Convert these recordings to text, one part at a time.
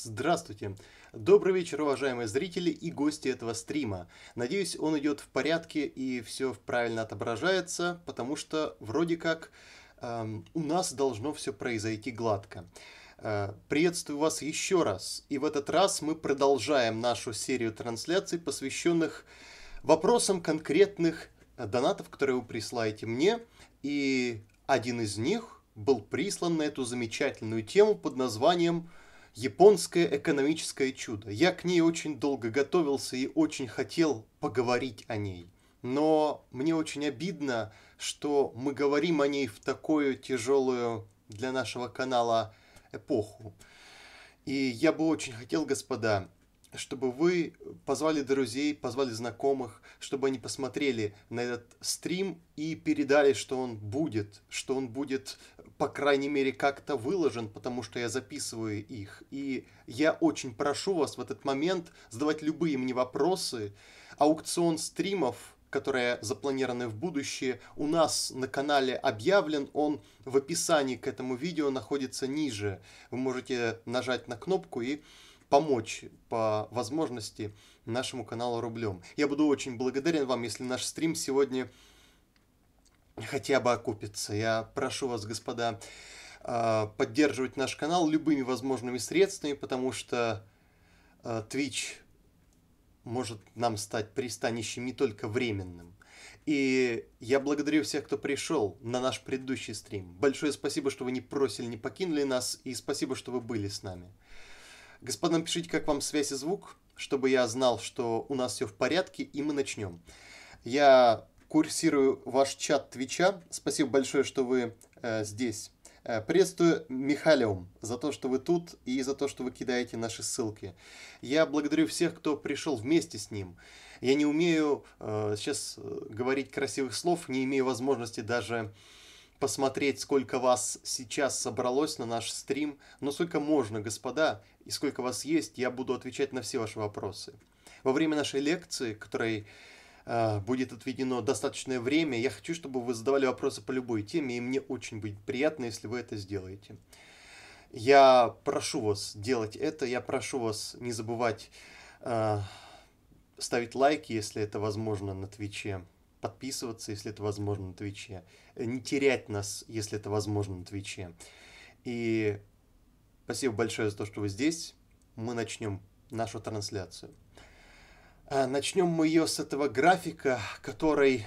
Здравствуйте! Добрый вечер, уважаемые зрители и гости этого стрима. Надеюсь, он идет в порядке и все правильно отображается, потому что вроде как эм, у нас должно все произойти гладко. Э, приветствую вас еще раз. И в этот раз мы продолжаем нашу серию трансляций, посвященных вопросам конкретных донатов, которые вы присылаете мне. И один из них был прислан на эту замечательную тему под названием Японское экономическое чудо. Я к ней очень долго готовился и очень хотел поговорить о ней. Но мне очень обидно, что мы говорим о ней в такую тяжелую для нашего канала эпоху. И я бы очень хотел, господа, чтобы вы позвали друзей, позвали знакомых, чтобы они посмотрели на этот стрим и передали, что он будет, что он будет, по крайней мере, как-то выложен, потому что я записываю их. И я очень прошу вас в этот момент задавать любые мне вопросы. Аукцион стримов которые запланированы в будущее, у нас на канале объявлен. Он в описании к этому видео находится ниже. Вы можете нажать на кнопку и помочь по возможности нашему каналу рублем. Я буду очень благодарен вам, если наш стрим сегодня хотя бы окупится. Я прошу вас, господа, а, поддерживать наш канал любыми возможными средствами, потому что а, Twitch может нам стать пристанищем не только временным. И я благодарю всех, кто пришел на наш предыдущий стрим. Большое спасибо, что вы не просили, не покинули нас, и спасибо, что вы были с нами. Господа, напишите, как вам связь и звук, чтобы я знал, что у нас все в порядке, и мы начнем. Я курсирую ваш чат Твича. Спасибо большое, что вы э, здесь. Э, приветствую Михалиум за то, что вы тут и за то, что вы кидаете наши ссылки. Я благодарю всех, кто пришел вместе с ним. Я не умею э, сейчас э, говорить красивых слов, не имею возможности даже э, посмотреть, сколько вас сейчас собралось на наш стрим. Но сколько можно, господа, и сколько вас есть, я буду отвечать на все ваши вопросы. Во время нашей лекции, которой э, будет отведено достаточное время, я хочу, чтобы вы задавали вопросы по любой теме, и мне очень будет приятно, если вы это сделаете. Я прошу вас делать это, я прошу вас не забывать э, ставить лайки, если это возможно, на Твиче подписываться, если это возможно, на Твиче, э, не терять нас, если это возможно, на Твиче. И спасибо большое за то, что вы здесь. Мы начнем нашу трансляцию. А, начнем мы ее с этого графика, который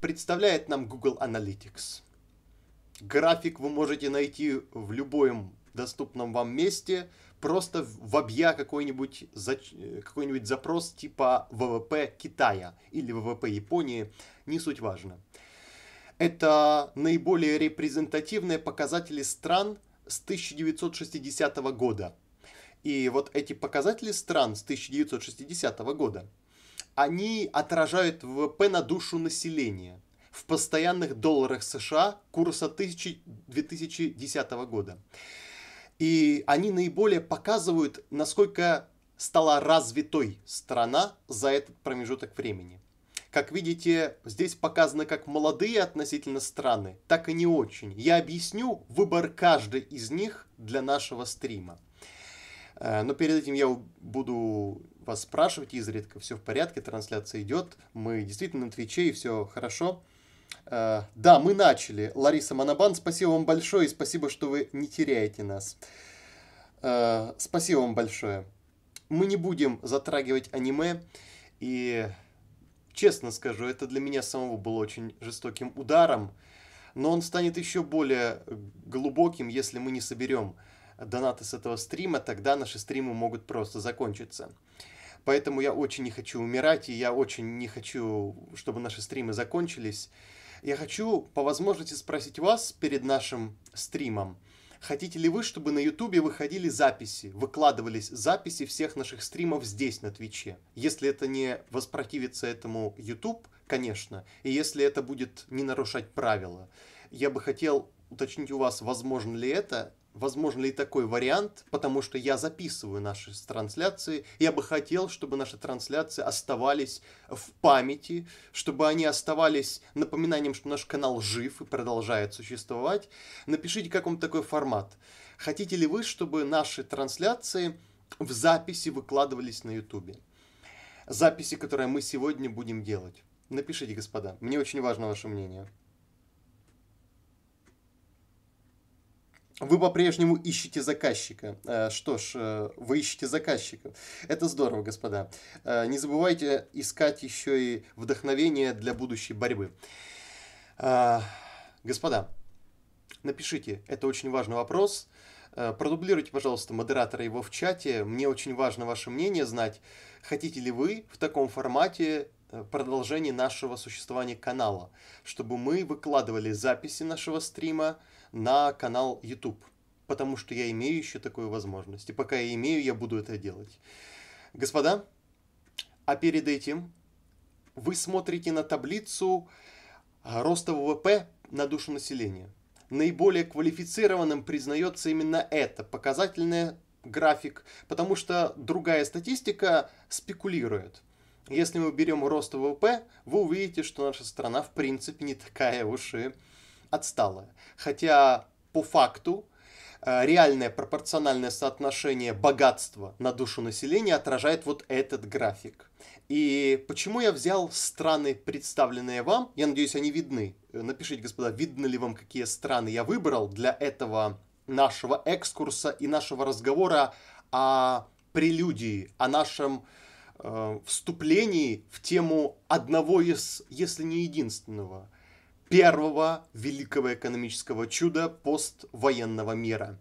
представляет нам Google Analytics. График вы можете найти в любом доступном вам месте, просто вобья какой-нибудь, э, какой-нибудь запрос типа ВВП Китая или ВВП Японии – не суть важно. Это наиболее репрезентативные показатели стран с 1960 года. И вот эти показатели стран с 1960 года, они отражают ВВП на душу населения в постоянных долларах США курса 2010 года. И они наиболее показывают, насколько стала развитой страна за этот промежуток времени. Как видите, здесь показаны как молодые относительно страны, так и не очень. Я объясню выбор каждой из них для нашего стрима. Э, но перед этим я буду вас спрашивать изредка, все в порядке, трансляция идет, мы действительно на Твиче и все хорошо. Э, да, мы начали. Лариса Манабан, спасибо вам большое и спасибо, что вы не теряете нас. Э, спасибо вам большое. Мы не будем затрагивать аниме и Честно скажу, это для меня самого было очень жестоким ударом, но он станет еще более глубоким, если мы не соберем донаты с этого стрима, тогда наши стримы могут просто закончиться. Поэтому я очень не хочу умирать, и я очень не хочу, чтобы наши стримы закончились. Я хочу по возможности спросить вас перед нашим стримом – Хотите ли вы, чтобы на Ютубе выходили записи, выкладывались записи всех наших стримов здесь, на Твиче? Если это не воспротивится этому YouTube, конечно, и если это будет не нарушать правила. Я бы хотел уточнить у вас, возможно ли это, возможен ли такой вариант, потому что я записываю наши трансляции. Я бы хотел, чтобы наши трансляции оставались в памяти, чтобы они оставались напоминанием, что наш канал жив и продолжает существовать. Напишите, как вам такой формат. Хотите ли вы, чтобы наши трансляции в записи выкладывались на YouTube? Записи, которые мы сегодня будем делать. Напишите, господа. Мне очень важно ваше мнение. Вы по-прежнему ищете заказчика. Э, что ж, э, вы ищете заказчика. Это здорово, господа. Э, не забывайте искать еще и вдохновение для будущей борьбы. Господа, напишите, это очень важный вопрос. Продублируйте, пожалуйста, модератора его в чате. Мне очень важно ваше мнение знать, хотите ли вы в таком формате продолжение нашего существования канала, чтобы мы выкладывали записи нашего стрима, на канал YouTube, потому что я имею еще такую возможность. И пока я имею, я буду это делать. Господа, а перед этим вы смотрите на таблицу роста ВВП на душу населения. Наиболее квалифицированным признается именно это показательный график, потому что другая статистика спекулирует. Если мы берем рост ВВП, вы увидите, что наша страна в принципе не такая уж и отсталая. Хотя по факту э, реальное пропорциональное соотношение богатства на душу населения отражает вот этот график. И почему я взял страны, представленные вам? Я надеюсь, они видны. Э, напишите, господа, видно ли вам, какие страны я выбрал для этого нашего экскурса и нашего разговора о прелюдии, о нашем э, вступлении в тему одного из, если не единственного, первого великого экономического чуда поствоенного мира.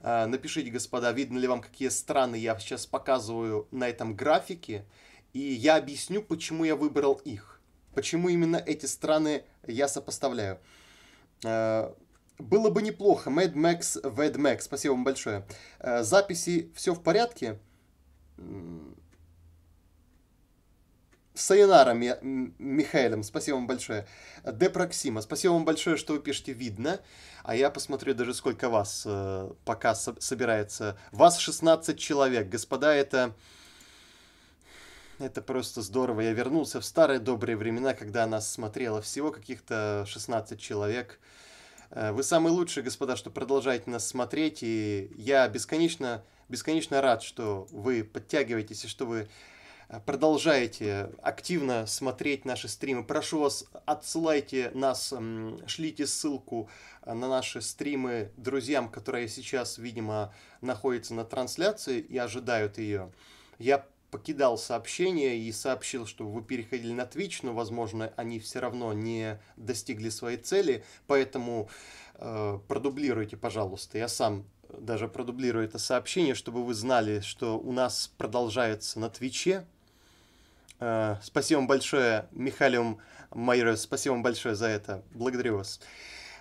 А, напишите, господа, видно ли вам, какие страны я сейчас показываю на этом графике, и я объясню, почему я выбрал их. Почему именно эти страны я сопоставляю. А, было бы неплохо. Mad Max, Ved Max. Спасибо вам большое. А, записи все в порядке. Сайонара, Михаилом, спасибо вам большое. Депроксима, спасибо вам большое, что вы пишете «Видно». А я посмотрю даже сколько вас э, пока со- собирается. Вас 16 человек. Господа, это... Это просто здорово. Я вернулся в старые добрые времена, когда нас смотрело всего каких-то 16 человек. Э, вы самые лучшие, господа, что продолжаете нас смотреть. И я бесконечно, бесконечно рад, что вы подтягиваетесь и что вы продолжаете активно смотреть наши стримы. Прошу вас, отсылайте нас, шлите ссылку э, на наши стримы друзьям, которые сейчас, видимо, находятся на трансляции и ожидают ее. Я покидал сообщение и сообщил, что вы переходили на Twitch, но, возможно, они все равно не достигли своей цели, поэтому э, продублируйте, пожалуйста. Я сам даже продублирую это сообщение, чтобы вы знали, что у нас продолжается на Твиче Э, спасибо вам большое, Михалиум Майро, спасибо вам большое за это. Благодарю вас.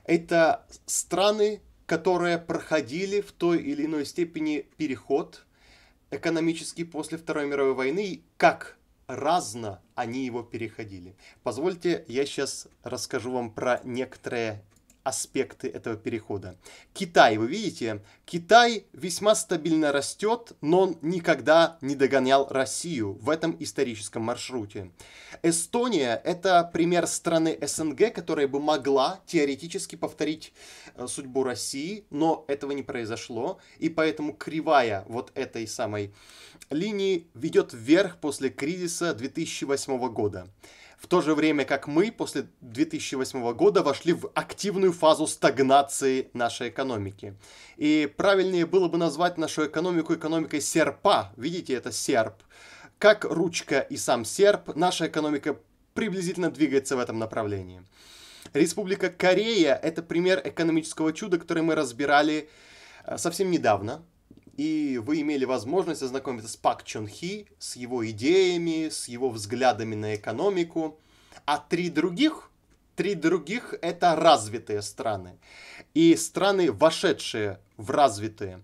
Это страны, которые проходили в той или иной степени переход экономический после Второй мировой войны, и как разно они его переходили. Позвольте, я сейчас расскажу вам про некоторые аспекты этого перехода. Китай, вы видите, Китай весьма стабильно растет, но он никогда не догонял Россию в этом историческом маршруте. Эстония – это пример страны СНГ, которая бы могла теоретически повторить э, судьбу России, но этого не произошло, и поэтому кривая вот этой самой линии ведет вверх после кризиса 2008 года в то же время как мы после 2008 года вошли в активную фазу стагнации нашей экономики. И правильнее было бы назвать нашу экономику экономикой серпа. Видите, это серп. Как ручка и сам серп, наша экономика приблизительно двигается в этом направлении. Республика Корея – это пример экономического чуда, который мы разбирали э, совсем недавно и вы имели возможность ознакомиться с Пак Чон Хи, с его идеями, с его взглядами на экономику. А три других, три других — это развитые страны. И страны, вошедшие в развитые.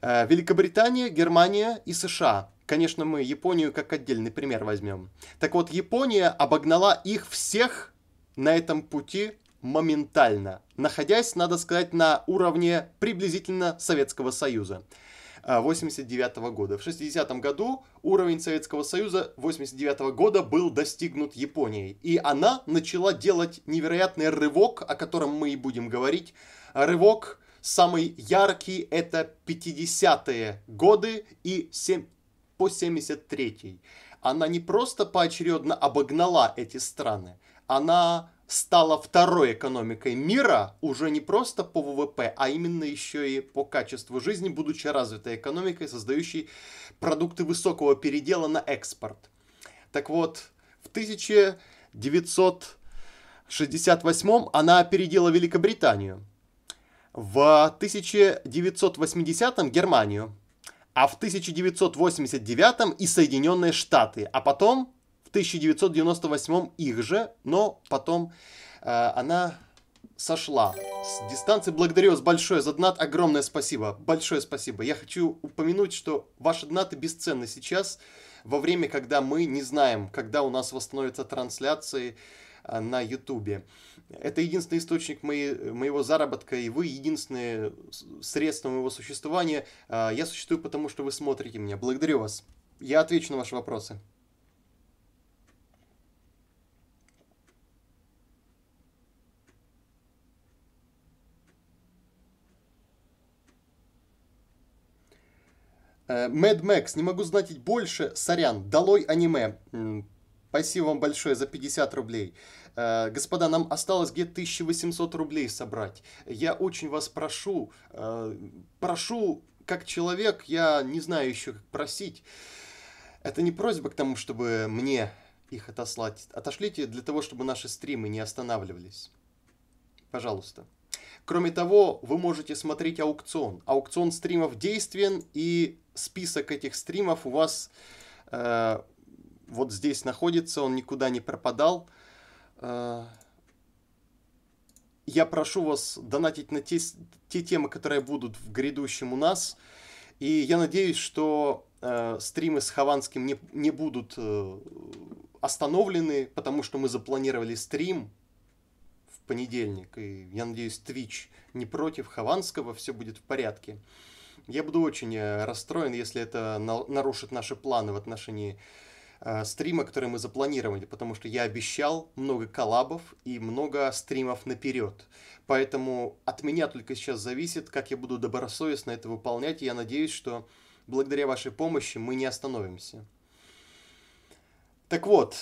Э, Великобритания, Германия и США. Конечно, мы Японию как отдельный пример возьмем. Так вот, Япония обогнала их всех на этом пути моментально, находясь, надо сказать, на уровне приблизительно Советского Союза. 89 а, года. В 60 году уровень Советского Союза 89 года был достигнут Японией. И она начала делать невероятный рывок, о котором мы и будем говорить. Рывок самый яркий это 50-е годы и 7, по 73-й. Она не просто поочередно обогнала эти страны, она стала второй экономикой мира уже не просто по ВВП, а именно еще и по качеству жизни, будучи развитой экономикой, создающей продукты высокого передела на экспорт. Так вот, в 1968 м она опередила Великобританию, в 1980 м Германию, а в 1989 м и Соединенные Штаты, а потом 1998 их же, но потом э, она сошла с дистанции. Благодарю вас большое за донат. Огромное спасибо. Большое спасибо. Я хочу упомянуть, что ваши донаты бесценны сейчас, во время, когда мы не знаем, когда у нас восстановятся трансляции э, на Ютубе. Это единственный источник моей, моего заработка, и вы единственное средство моего существования. Э, я существую потому, что вы смотрите меня. Благодарю вас. Я отвечу на ваши вопросы. Э, Мэд Макс, не могу знать больше, сорян, долой аниме. Спасибо вам большое за 50 рублей. Э, господа, нам осталось где-то 1800 рублей собрать. Я очень вас прошу, э, прошу, как человек, я не знаю еще, как просить. Это не просьба к тому, чтобы мне их отослать. Отошлите для того, чтобы наши стримы не останавливались. Пожалуйста. Кроме того, вы можете смотреть аукцион. Аукцион стримов действен и список этих стримов у вас э, вот здесь находится, он никуда не пропадал. Э, я прошу вас донатить на те, те темы, которые будут в грядущем у нас. И я надеюсь, что э, стримы с Хованским не, не будут э, остановлены, потому что мы запланировали стрим в понедельник. И я надеюсь, Twitch не против Хованского, все будет в порядке. Я буду очень э, расстроен, если это нарушит наши планы в отношении э, стрима, который мы запланировали, потому что я обещал много коллабов и много стримов наперед. Поэтому от меня только сейчас зависит, как я буду добросовестно это выполнять, и я надеюсь, что благодаря вашей помощи мы не остановимся. Так вот,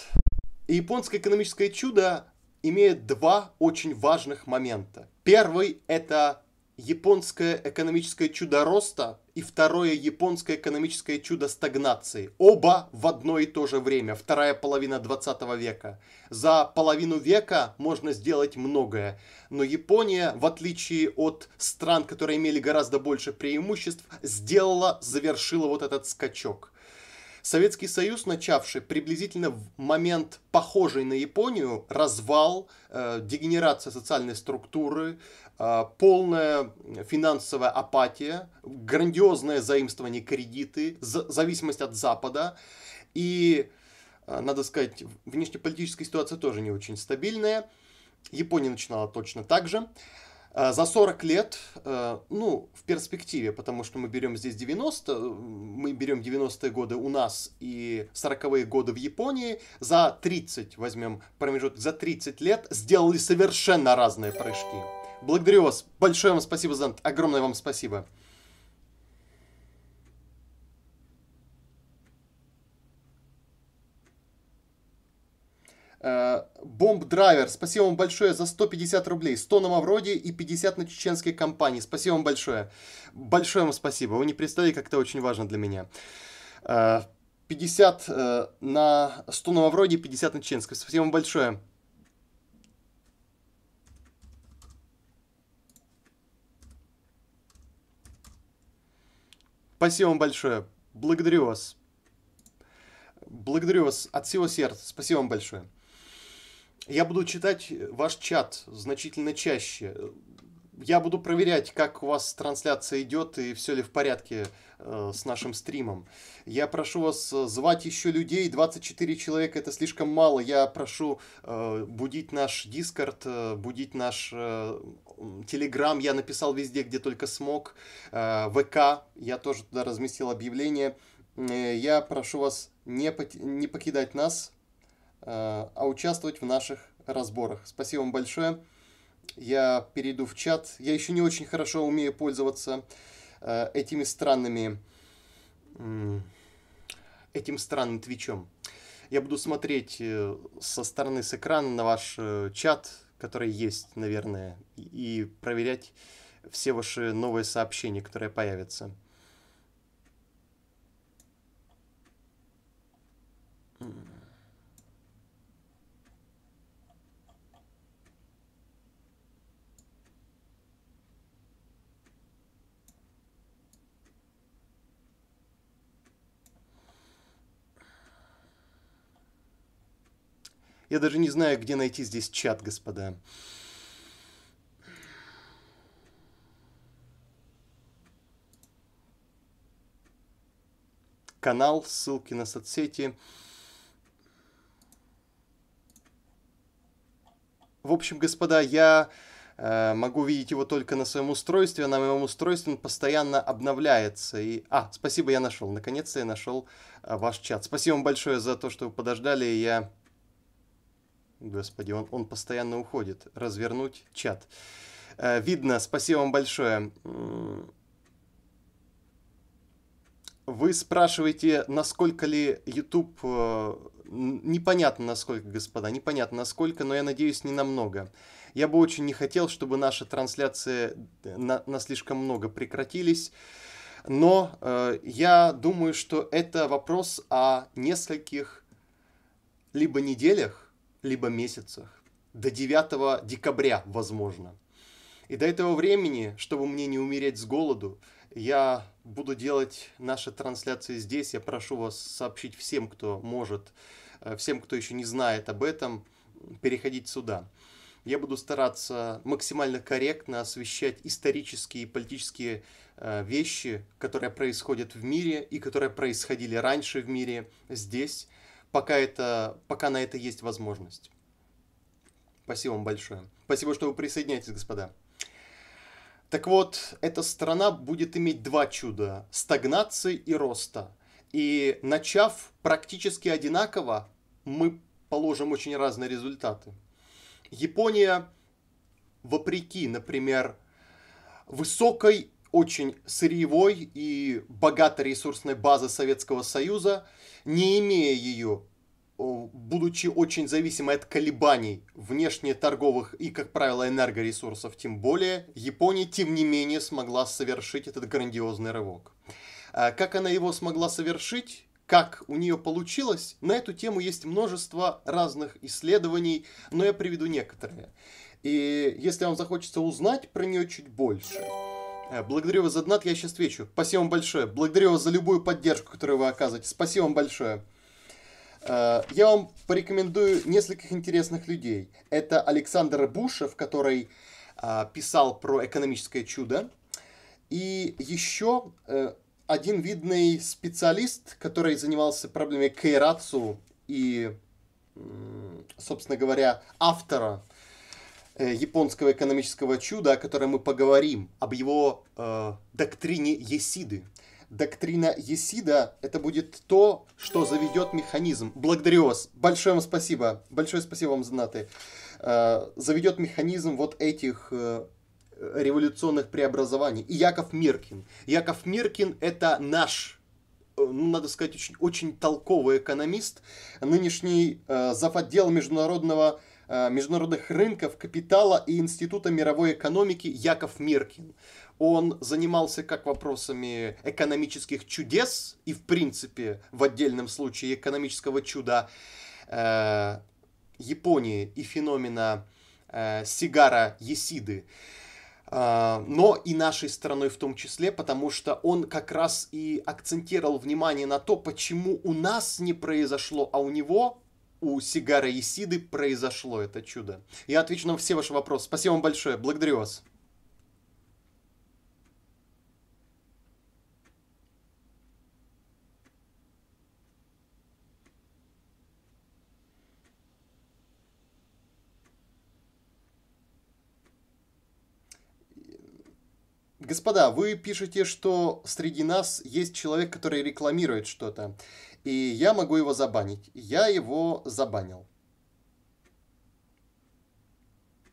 японское экономическое чудо имеет два очень важных момента. Первый – это японское экономическое чудо роста и второе японское экономическое чудо стагнации. Оба в одно и то же время, вторая половина 20 века. За половину века можно сделать многое, но Япония, в отличие от стран, которые имели гораздо больше преимуществ, сделала, завершила вот этот скачок. Советский Союз, начавший приблизительно в момент, похожий на Японию, развал, э, дегенерация социальной структуры, э, полная финансовая апатия, грандиозное заимствование кредиты, за, зависимость от Запада и, э, надо сказать, внешнеполитическая ситуация тоже не очень стабильная. Япония начинала точно так же. Э, за 40 лет, э, ну, в перспективе, потому что мы берем здесь 90, э, мы берем 90-е годы у нас и 40-е годы в Японии, за 30, возьмем промежуток, за 30 лет сделали совершенно разные прыжки. Благодарю вас, большое вам спасибо за огромное вам спасибо. Бомб э, Драйвер, спасибо вам большое за 150 рублей. 100 на Мавроди и 50 на чеченской компании. Спасибо вам большое. Большое вам спасибо. Вы не представили, как это очень важно для меня. 50 э, э, на 100 на Мавроди и 50 на чеченской. Спасибо вам большое. Спасибо вам большое. Благодарю вас. Благодарю вас от всего сердца. Спасибо вам большое. Я буду читать э, ваш чат значительно чаще. Я буду проверять, как у вас трансляция идет и все ли в порядке э, с нашим стримом. Я прошу вас э, звать еще людей. 24 человека это слишком мало. Я прошу э, будить наш Дискорд, э, будить наш э, Телеграм. Я написал везде, где только смог. Э, ВК. Я тоже туда разместил объявление. Э, я прошу вас не, пот- не покидать нас Э, а участвовать в наших разборах. Спасибо вам большое. Я перейду в чат. Я еще не очень хорошо умею пользоваться э, этими странными... этим странным твичом. Я буду смотреть э, со стороны с экрана на ваш чат, который есть, наверное, и проверять все ваши новые сообщения, которые появятся. Я даже не знаю, где найти здесь чат, господа. Канал, ссылки на соцсети. В общем, господа, я э, могу видеть его только на своем устройстве, а на моем устройстве он постоянно обновляется. И... А, спасибо, я нашел. Наконец-то я нашел э, ваш чат. Спасибо вам большое за то, что вы подождали. Я Господи, он, он постоянно уходит. Развернуть чат. Э, видно, спасибо вам большое. Вы спрашиваете, насколько ли YouTube... Э, непонятно, насколько, господа, непонятно, насколько, но я надеюсь, не намного. Я бы очень не хотел, чтобы наши трансляции э, на, на слишком много прекратились. Но э, я думаю, что это вопрос о нескольких либо неделях, либо месяцах. До 9 декабря, возможно. И до этого времени, чтобы мне не умереть с голоду, я буду делать наши трансляции здесь. Я прошу вас сообщить всем, кто может, э, всем, кто еще не знает об этом, переходить сюда. Я буду стараться максимально корректно освещать исторические и политические э, вещи, которые происходят в мире и которые происходили раньше в мире здесь пока, это, пока на это есть возможность. Спасибо вам большое. Спасибо, что вы присоединяетесь, господа. Так вот, эта страна будет иметь два чуда – стагнации и роста. И начав практически одинаково, мы положим очень разные результаты. Япония, вопреки, например, высокой, очень сырьевой и богатой ресурсной базы Советского Союза – не имея ее, будучи очень зависимой от колебаний внешнеторговых и, как правило, энергоресурсов, тем более, Япония, тем не менее, смогла совершить этот грандиозный рывок. А как она его смогла совершить, как у нее получилось, на эту тему есть множество разных исследований, но я приведу некоторые. И если вам захочется узнать про нее чуть больше, Э, благодарю вас за донат, я сейчас встречу. Спасибо вам большое. Благодарю вас за любую поддержку, которую вы оказываете. Спасибо вам большое. Э, я вам порекомендую нескольких интересных людей. Это Александр Бушев, который э, писал про экономическое чудо. И еще один видный специалист, который занимался проблемой Кейрацу и, собственно говоря, автора Э, японского экономического чуда, о котором мы поговорим, об его э, доктрине Есиды. Доктрина Есида – это будет то, что заведет механизм. Благодарю вас. Большое вам спасибо. Большое спасибо вам, знаты. Э, заведет механизм вот этих э, революционных преобразований. И Яков Миркин. Яков Миркин – это наш э, ну, надо сказать, очень, очень толковый экономист, нынешний э, зав. отдела международного э, Э, международных рынков, капитала и Института мировой экономики Яков Миркин. Он занимался как вопросами экономических чудес и, в принципе, в отдельном случае экономического чуда э, Японии и феномена э, Сигара Есиды, э, но и нашей страной в том числе, потому что он как раз и акцентировал внимание на то, почему у нас не произошло, а у него у Сигара и сиды произошло это чудо. Я отвечу на все ваши вопросы. Спасибо вам большое. Благодарю вас. Господа, вы пишете, что среди нас есть человек, который рекламирует что-то и я могу его забанить. Я его забанил.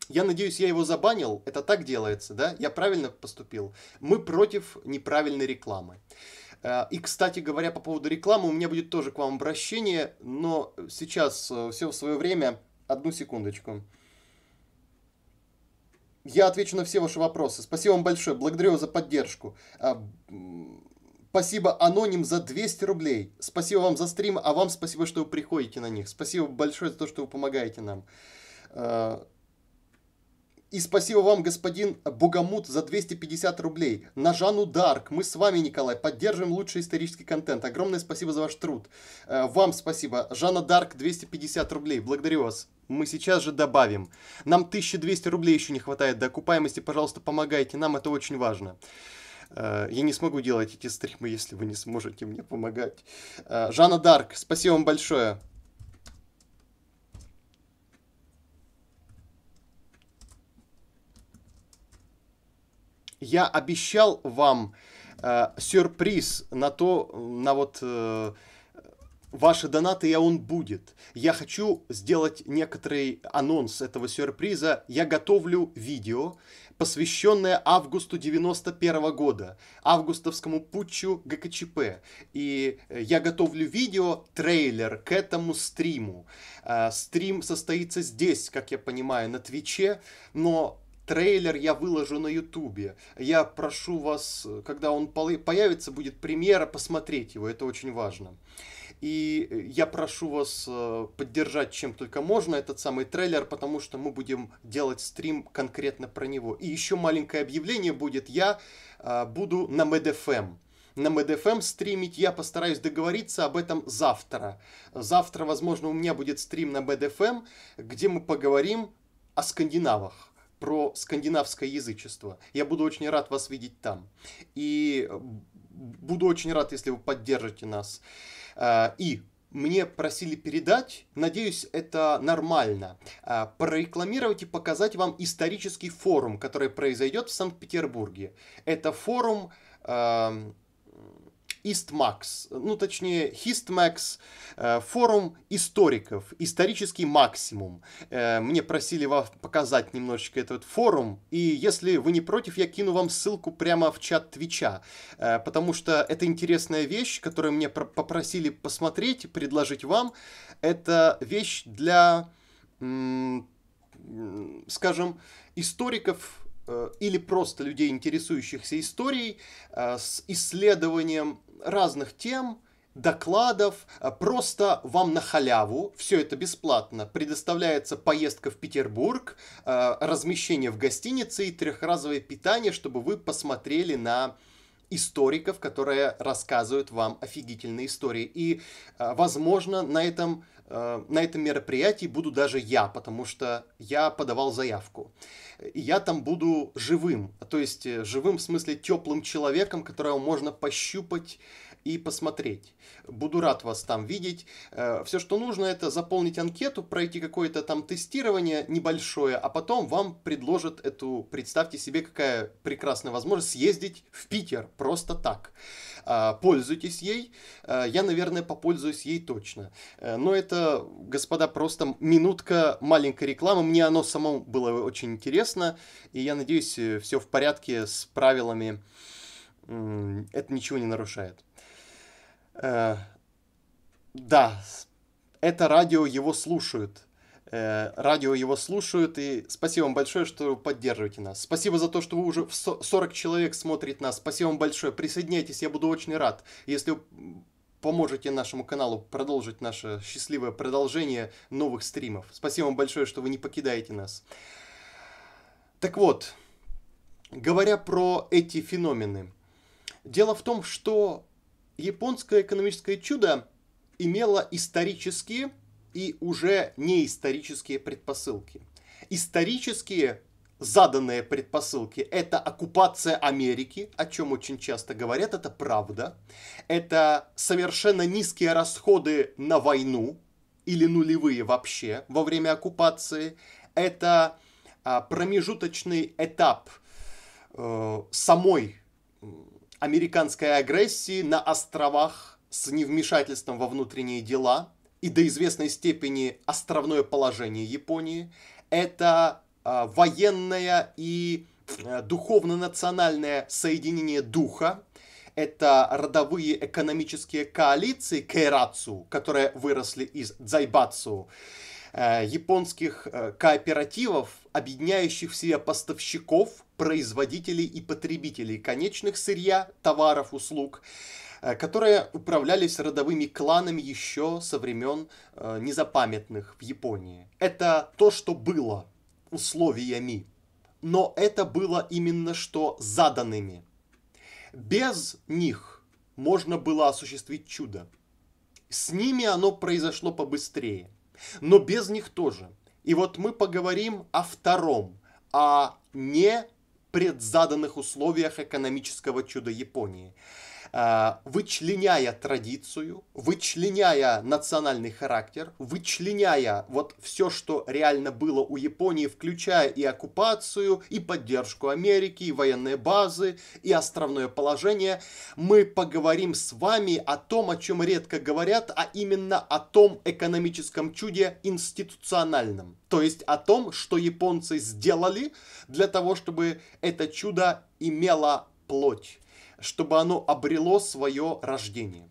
Я надеюсь, я его забанил. Это так делается, да? Я правильно поступил. Мы против неправильной рекламы. Э, и, кстати говоря, по поводу рекламы, у меня будет тоже к вам обращение, но сейчас э, все в свое время. Одну секундочку. Я отвечу на все ваши вопросы. Спасибо вам большое. Благодарю вас за поддержку. А, Спасибо Аноним за 200 рублей. Спасибо вам за стрим, а вам спасибо, что вы приходите на них. Спасибо большое за то, что вы помогаете нам. Э, и спасибо вам, господин Бугамут, за 250 рублей. На Жанну Дарк, мы с вами, Николай, поддерживаем лучший исторический контент. Огромное спасибо за ваш труд. Э, вам спасибо. Жанна Дарк, 250 рублей. Благодарю вас. Мы сейчас же добавим. Нам 1200 рублей еще не хватает до окупаемости. Пожалуйста, помогайте нам, это очень важно. Э, я не смогу делать эти стримы, если вы не сможете мне помогать. Э, Жанна Дарк, спасибо вам большое. Я обещал вам э, сюрприз на то, на вот э, ваши донаты, и он будет. Я хочу сделать некоторый анонс этого сюрприза. Я готовлю видео, посвященная августу 91 -го года, августовскому путчу ГКЧП. И э, я готовлю видео, трейлер к этому стриму. Э, стрим состоится здесь, как я понимаю, на Твиче, но трейлер я выложу на Ютубе. Я прошу вас, э, когда он появится, будет премьера, посмотреть его, это очень важно. И э, я прошу вас э, поддержать чем только можно этот самый трейлер, потому что мы будем делать стрим конкретно про него. И еще маленькое объявление будет. Я э, буду на MedFM эм. на МДФМ эм стримить. Я постараюсь договориться об этом завтра. Завтра, возможно, у меня будет стрим на МДФМ, эм, где мы поговорим о скандинавах про скандинавское язычество. Я буду очень рад вас видеть там. И буду очень рад, если вы поддержите нас. А, и мне просили передать, надеюсь, это нормально, а, прорекламировать и показать вам исторический форум, который произойдет в Санкт-Петербурге. Это форум Истмакс, ну точнее histmax э, форум историков, исторический максимум. Э, мне просили вас показать немножечко этот форум, и если вы не против, я кину вам ссылку прямо в чат Твича, э, потому что это интересная вещь, которую мне попросили посмотреть предложить вам. Это вещь для, скажем, историков или просто людей, интересующихся историей, с исследованием разных тем, докладов, э, просто вам на халяву, все это бесплатно, предоставляется поездка в Петербург, э, размещение в гостинице и трехразовое питание, чтобы вы посмотрели на историков, которые рассказывают вам офигительные истории. И, э, возможно, на этом Э, на этом мероприятии буду даже я, потому что я подавал заявку. И я там буду живым, то есть э, живым в смысле теплым человеком, которого можно пощупать, и посмотреть. Буду рад вас там видеть. Э, все, что нужно, это заполнить анкету, пройти какое-то там тестирование небольшое, а потом вам предложат эту, представьте себе, какая прекрасная возможность съездить в Питер просто так. Э, пользуйтесь ей. Э, я, наверное, попользуюсь ей точно. Но это, господа, просто минутка маленькой рекламы. Мне оно самому было очень интересно, и я надеюсь, все в порядке с правилами. Это ничего не нарушает. Э, да, это радио его слушают. Э, радио его слушают, и спасибо вам большое, что поддерживаете нас. Спасибо за то, что вы уже 40 человек смотрит нас. Спасибо вам большое. Присоединяйтесь, я буду очень рад. Если поможете нашему каналу продолжить наше счастливое продолжение новых стримов. Спасибо вам большое, что вы не покидаете нас. Так вот, говоря про эти феномены, дело в том, что японское экономическое чудо имело исторические и уже неисторические предпосылки. Исторические заданные предпосылки – это оккупация Америки, о чем очень часто говорят, это правда. Это совершенно низкие расходы на войну или нулевые вообще во время оккупации. Это а, промежуточный этап э, самой американской агрессии на островах с невмешательством во внутренние дела и до известной степени островное положение Японии, это э, военное и э, духовно-национальное соединение духа, это родовые экономические коалиции кэрацу, которые выросли из дзайбацу, Э, японских э, кооперативов, объединяющих в себя поставщиков, производителей и потребителей конечных сырья, товаров, услуг, э, которые управлялись родовыми кланами еще со времен незапамятных в Японии. Это то, что было условиями, но это было именно что заданными. Без них можно было осуществить чудо. С ними оно произошло побыстрее – но без них тоже. И вот мы поговорим о втором, о не предзаданных условиях экономического чуда Японии. Э, вычленяя традицию, вычленяя национальный характер, вычленяя вот все, что реально было у Японии, включая и оккупацию, и поддержку Америки, и военные базы, и островное положение, мы поговорим с вами о том, о чем редко говорят, а именно о том экономическом чуде институциональном. То есть о том, что японцы сделали для того, чтобы это чудо имело плоть чтобы оно обрело свое рождение.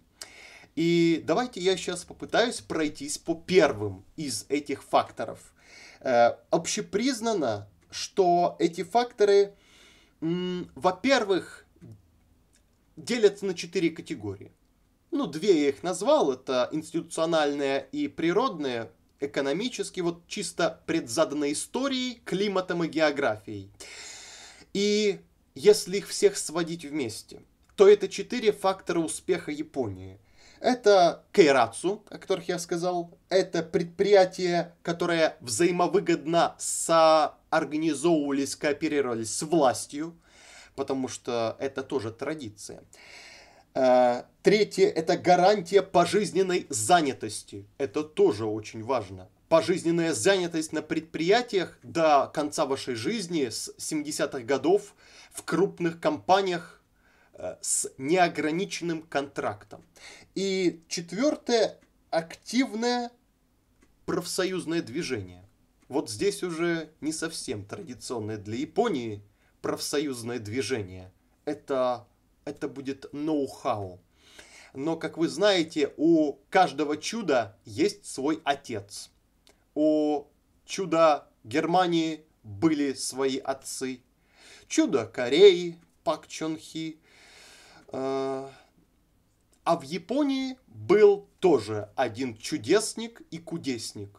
И давайте я сейчас попытаюсь пройтись по первым из этих факторов. Э, общепризнано, что эти факторы, во-первых, делятся на четыре категории. Ну, две я их назвал, это институциональная и природная, экономические, вот чисто предзаданной историей, климатом и географией. И если их всех сводить вместе, то это четыре фактора успеха Японии. Это Кейрацу, о которых я сказал. Это предприятия, которые взаимовыгодно соорганизовывались, кооперировались с властью, потому что это тоже традиция. Э, третье – это гарантия пожизненной занятости. Это тоже очень важно пожизненная занятость на предприятиях до конца вашей жизни с 70-х годов в крупных компаниях э, с неограниченным контрактом. И четвертое – активное профсоюзное движение. Вот здесь уже не совсем традиционное для Японии профсоюзное движение. Это, это будет ноу-хау. Но, как вы знаете, у каждого чуда есть свой отец – у чуда Германии были свои отцы. Чудо Кореи, Пак Чон Хи. Э, а в Японии был тоже один чудесник и кудесник.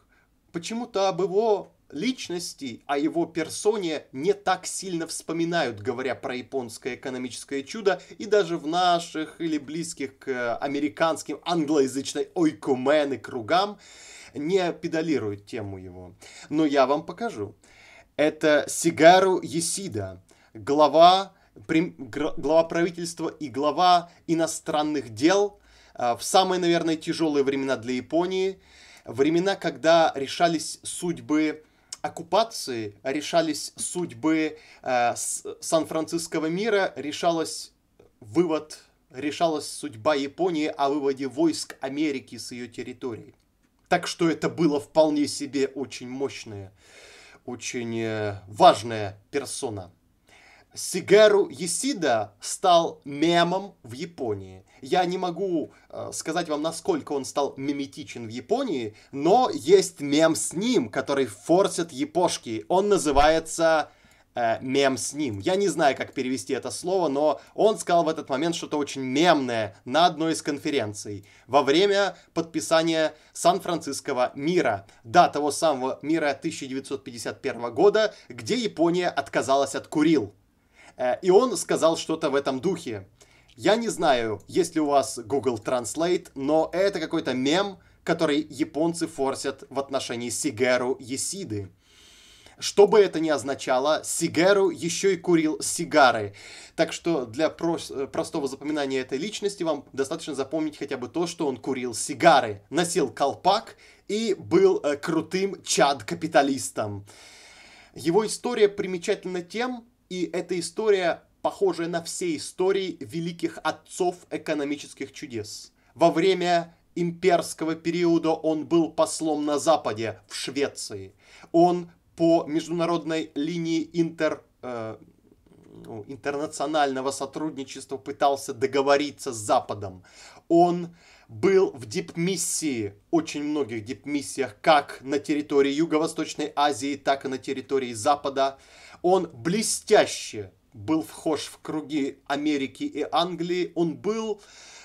Почему-то об его личности, о его персоне не так сильно вспоминают, говоря про японское экономическое чудо, и даже в наших или близких к американским англоязычной ойкумены кругам не педалирует тему его. Но я вам покажу. Это Сигару Есида, глава, глава правительства и глава иностранных дел а, в самые, наверное, тяжелые времена для Японии, времена, когда решались судьбы оккупации, решались судьбы э, а, сан францисского мира, решалась вывод, решалась судьба Японии о выводе войск Америки с ее территории. Так что это было вполне себе очень мощная, очень э, важная персона. Сигару Есида стал мемом в Японии. Я не могу э, сказать вам, насколько он стал меметичен в Японии, но есть мем с ним, который форсит япошки. Он называется э, мем с ним. Я не знаю, как перевести это слово, но он сказал в этот момент что-то очень мемное на одной из конференций во время подписания сан францисского мира. Да, того самого мира 1951 года, где Япония отказалась от Курил. Э, и он сказал что-то в этом духе. Я не знаю, есть ли у вас Google Translate, но это какой-то мем, который японцы форсят в отношении Сигеру Есиды. Что бы это ни означало, Сигеру еще и курил сигары. Так что для прос- э, простого запоминания этой личности вам достаточно запомнить хотя бы то, что он курил сигары, носил колпак и был э, крутым чад-капиталистом. Его история примечательна тем, и эта история похожая на все истории великих отцов экономических чудес. Во время имперского периода он был послом на Западе, в Швеции. Он по международной линии интер, э, ну, интернационального сотрудничества пытался договориться с Западом. Он был в дипмиссии, очень многих дипмиссиях, как на территории Юго-Восточной Азии, так и на территории Запада. Он блестяще был вхож в круги Америки и Англии. Он был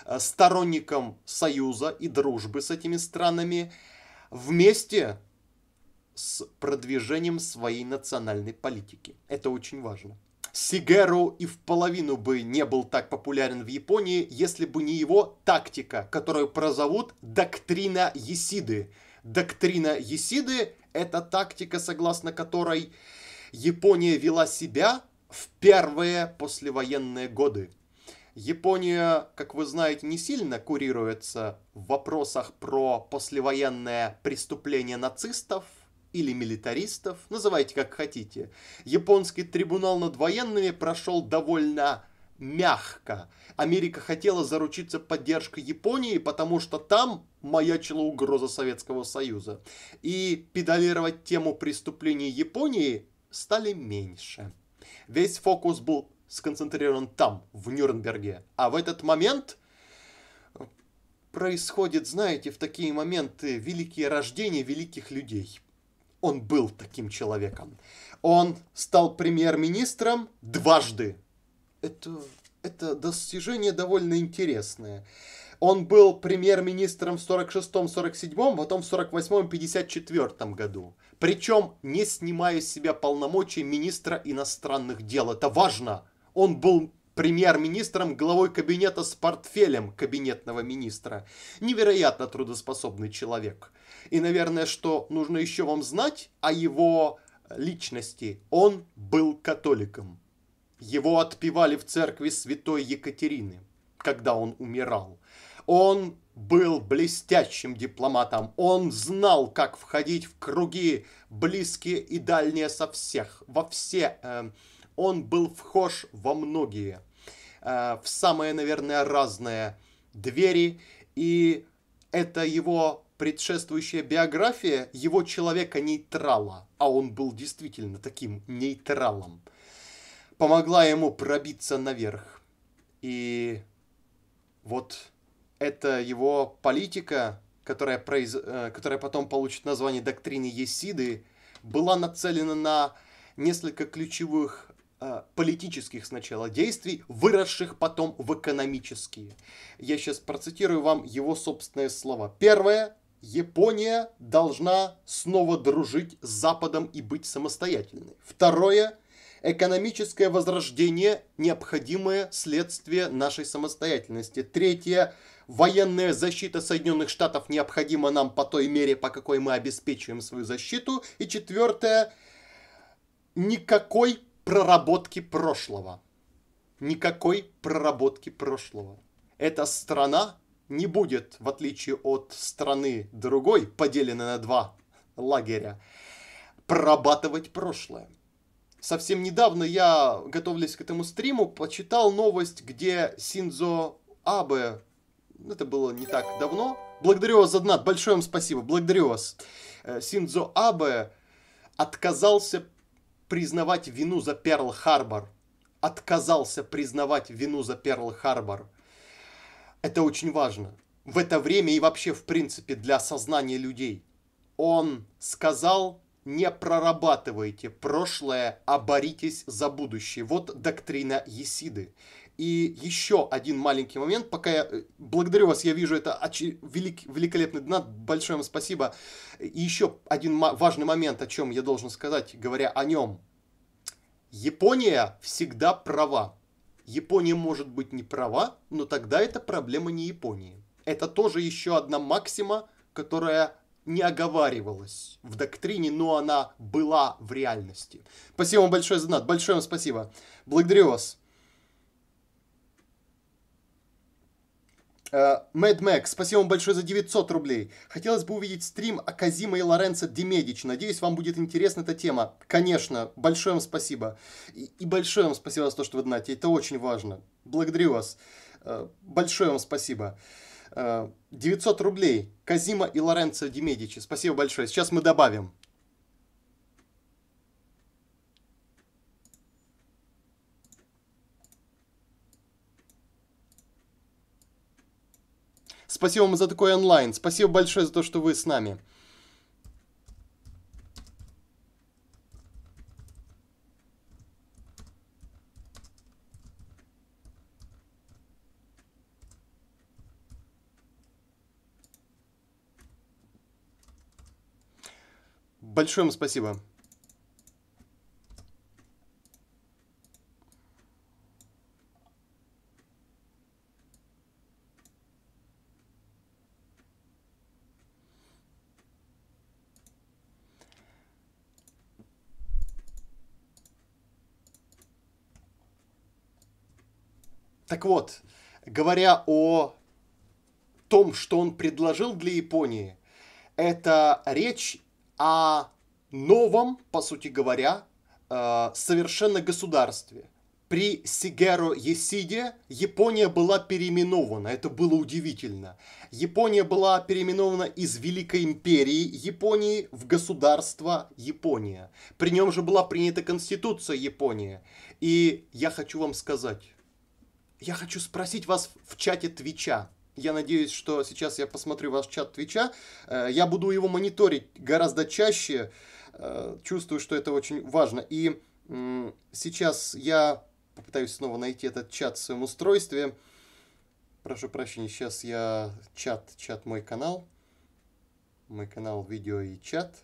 э, сторонником союза и дружбы с этими странами. Вместе с продвижением своей национальной политики. Это очень важно. Сигеру и в половину бы не был так популярен в Японии, если бы не его тактика, которую прозовут доктрина Есиды. Доктрина Есиды – это тактика, согласно которой Япония вела себя в первые послевоенные годы. Япония, как вы знаете, не сильно курируется в вопросах про послевоенное преступление нацистов, или милитаристов, называйте как хотите, японский трибунал над военными прошел довольно мягко. Америка хотела заручиться поддержкой Японии, потому что там маячила угроза Советского Союза. И педалировать тему преступлений Японии стали меньше. Весь фокус был сконцентрирован там, в Нюрнберге. А в этот момент происходит, знаете, в такие моменты великие рождения великих людей – он был таким человеком. Он стал премьер-министром дважды. Это, это достижение довольно интересное. Он был премьер-министром в 46-47, потом в 48-54 году. Причем не снимая с себя полномочий министра иностранных дел. Это важно. Он был премьер-министром, главой кабинета с портфелем кабинетного министра. Невероятно трудоспособный человек. И, наверное, что нужно еще вам знать о его личности. Он был католиком. Его отпевали в церкви святой Екатерины, когда он умирал. Он был блестящим дипломатом. Он знал, как входить в круги близкие и дальние со всех, во все. Э, он был вхож во многие. Э, в самые, наверное, разные двери. И это его предшествующая биография его человека-нейтрала, а он был действительно таким нейтралом, помогла ему пробиться наверх. И вот это его политика, которая, произ... Э, которая потом получит название доктрины Есиды, была нацелена на несколько ключевых Э, политических сначала действий, выросших потом в экономические. Я сейчас процитирую вам его собственные слова. Первое. Япония должна снова дружить с Западом и быть самостоятельной. Второе. Экономическое возрождение – необходимое следствие нашей самостоятельности. Третье. Военная защита Соединенных Штатов необходима нам по той мере, по какой мы обеспечиваем свою защиту. И четвертое. Никакой проработки прошлого. Никакой проработки прошлого. Эта страна не будет, в отличие от страны другой, поделенной на два лагеря, прорабатывать прошлое. Совсем недавно я, готовясь к этому стриму, почитал новость, где Синзо Абе, это было не так давно, благодарю вас за донат, большое вам спасибо, благодарю вас, э, Синзо Абе отказался признавать вину за Перл-Харбор, отказался признавать вину за Перл-Харбор. Это очень важно. В это время и вообще, в принципе, для сознания людей. Он сказал, не прорабатывайте прошлое, а боритесь за будущее. Вот доктрина Есиды. И еще один маленький момент, пока я... Э, благодарю вас, я вижу, это оч... велик... великолепный донат, большое вам спасибо. И еще один важный момент, о чем я должен сказать, говоря о нем. Япония всегда права. Япония может быть не права, но тогда это проблема не Японии. Это тоже еще одна максима, которая не оговаривалась в доктрине, но она была в реальности. Спасибо вам большое за донат. Большое вам спасибо. Благодарю вас. Э, Мэд Мэг, спасибо вам большое за 900 рублей. Хотелось бы увидеть стрим о Казима и Лоренцо Демедич. Надеюсь, вам будет интересна эта тема. Конечно, большое вам спасибо. И, и большое вам спасибо за то, что вы донатите. Это очень важно. Благодарю вас. Э, большое вам спасибо. 900 э, рублей. Казима и Лоренцо Демедичи. Спасибо большое. Сейчас мы добавим. Спасибо вам за такой онлайн. Спасибо большое за то, что вы с нами. Большое вам спасибо. Так вот, говоря о том, что он предложил для Японии, это речь о новом, по сути говоря, э, совершенно государстве. При Сигеро Есиде Япония была переименована. Это было удивительно. Япония была переименована из Великой империи Японии в государство Япония. При нем же была принята Конституция Японии. И я хочу вам сказать, я хочу спросить вас в чате Твича. Я надеюсь, что сейчас я посмотрю ваш чат Твича. Э, я буду его мониторить гораздо чаще. Э, чувствую, что это очень важно. И сейчас я попытаюсь снова найти этот чат в своем устройстве. Прошу прощения, сейчас я чат, чат мой канал. Мой канал видео и чат.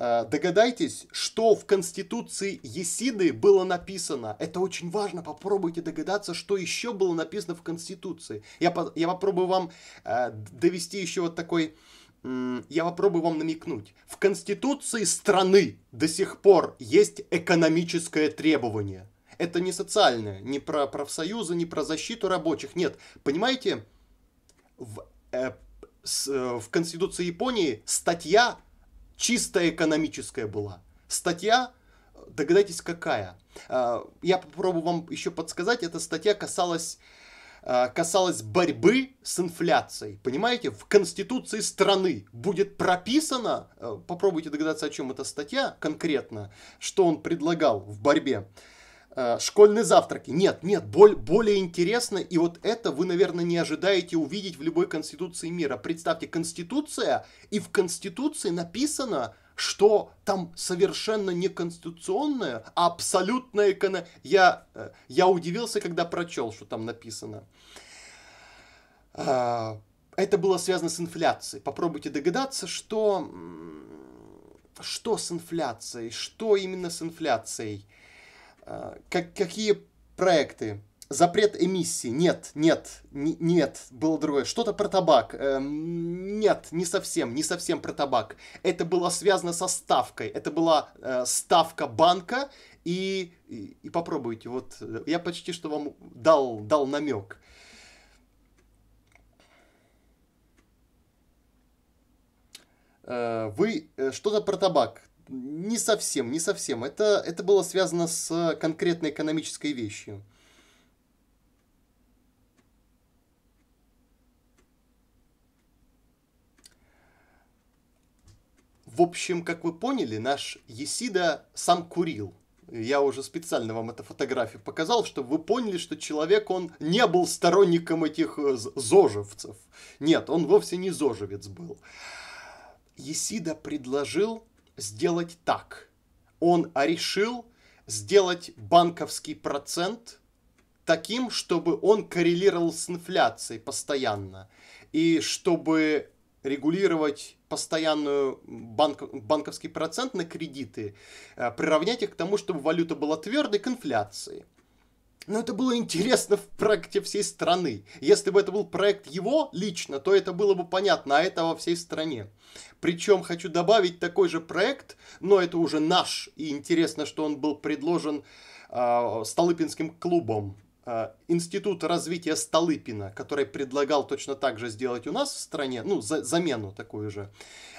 Э, догадайтесь, что в Конституции Есиды было написано. Это очень важно. Попробуйте догадаться, что еще было написано в Конституции. Я, по, я попробую вам э, довести еще вот такой... Э, я попробую вам намекнуть. В Конституции страны до сих пор есть экономическое требование. Это не социальное, не про профсоюзы, не про защиту рабочих. Нет, понимаете, в, э, с, э, в Конституции Японии статья чисто экономическая была. Статья, догадайтесь, какая. А, я попробую вам еще подсказать, эта статья касалась а, касалась борьбы с инфляцией. Понимаете, в Конституции страны будет прописано, а, попробуйте догадаться, о чем эта статья конкретно, что он предлагал в борьбе Э, школьные завтраки. Нет, нет, боль, более интересно, и вот это вы, наверное, не ожидаете увидеть в любой конституции мира. Представьте, конституция, и в конституции написано, что там совершенно не конституционное, а абсолютное... Кон... Я, э, я удивился, когда прочел, что там написано. Э, это было связано с инфляцией. Попробуйте догадаться, что, что с инфляцией, что именно с инфляцией – а, как, какие проекты? Запрет эмиссии. Нет, нет, не, нет, было другое. Что-то про табак. Эм, нет, не совсем, не совсем про табак. Это было связано со ставкой. Это была э, ставка банка. И, и, и попробуйте. Вот э, я почти что вам дал, дал намек. Э, вы э, что-то про табак не совсем, не совсем. Это, это было связано с конкретной экономической вещью. В общем, как вы поняли, наш Есида сам курил. Я уже специально вам эту фотографию показал, чтобы вы поняли, что человек, он не был сторонником этих э, зожевцев. Нет, он вовсе не зожевец был. Есида предложил сделать так. Он решил сделать банковский процент таким, чтобы он коррелировал с инфляцией постоянно. И чтобы регулировать постоянную банк, банковский процент на кредиты, э, приравнять их к тому, чтобы валюта была твердой к инфляции – но это было интересно в проекте всей страны. Если бы это был проект его лично, то это было бы понятно, а это во всей стране. Причем хочу добавить такой же проект, но это уже наш. И интересно, что он был предложен э, Столыпинским клубом. Э, Институт развития Столыпина, который предлагал точно так же сделать у нас в стране, ну, за, замену такую же.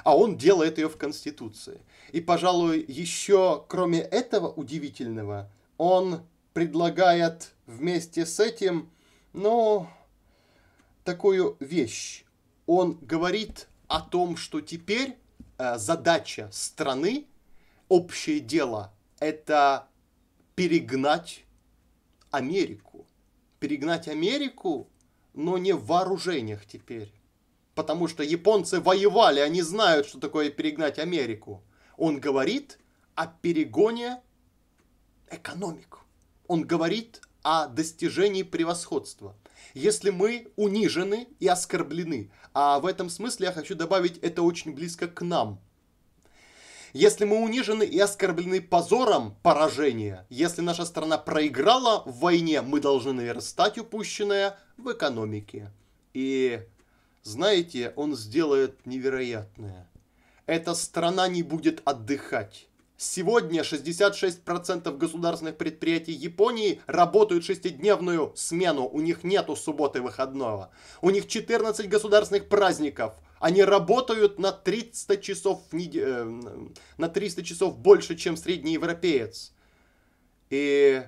А он делает ее в Конституции. И, пожалуй, еще кроме этого удивительного, он предлагает вместе с этим, но такую вещь. Он говорит о том, что теперь э, задача страны, общее дело, это перегнать Америку. Перегнать Америку, но не в вооружениях теперь. Потому что японцы воевали, они знают, что такое перегнать Америку. Он говорит о перегоне экономику он говорит о достижении превосходства. Если мы унижены и оскорблены, а в этом смысле я хочу добавить, это очень близко к нам. Если мы унижены и оскорблены позором поражения, если наша страна проиграла в войне, мы должны наверное, стать упущенное в экономике. И знаете, он сделает невероятное. Эта страна не будет отдыхать Сегодня 66% государственных предприятий Японии работают шестидневную смену. У них нету субботы выходного. У них 14 государственных праздников. Они работают на 300 часов, э, на 300 часов больше, чем средний европеец. И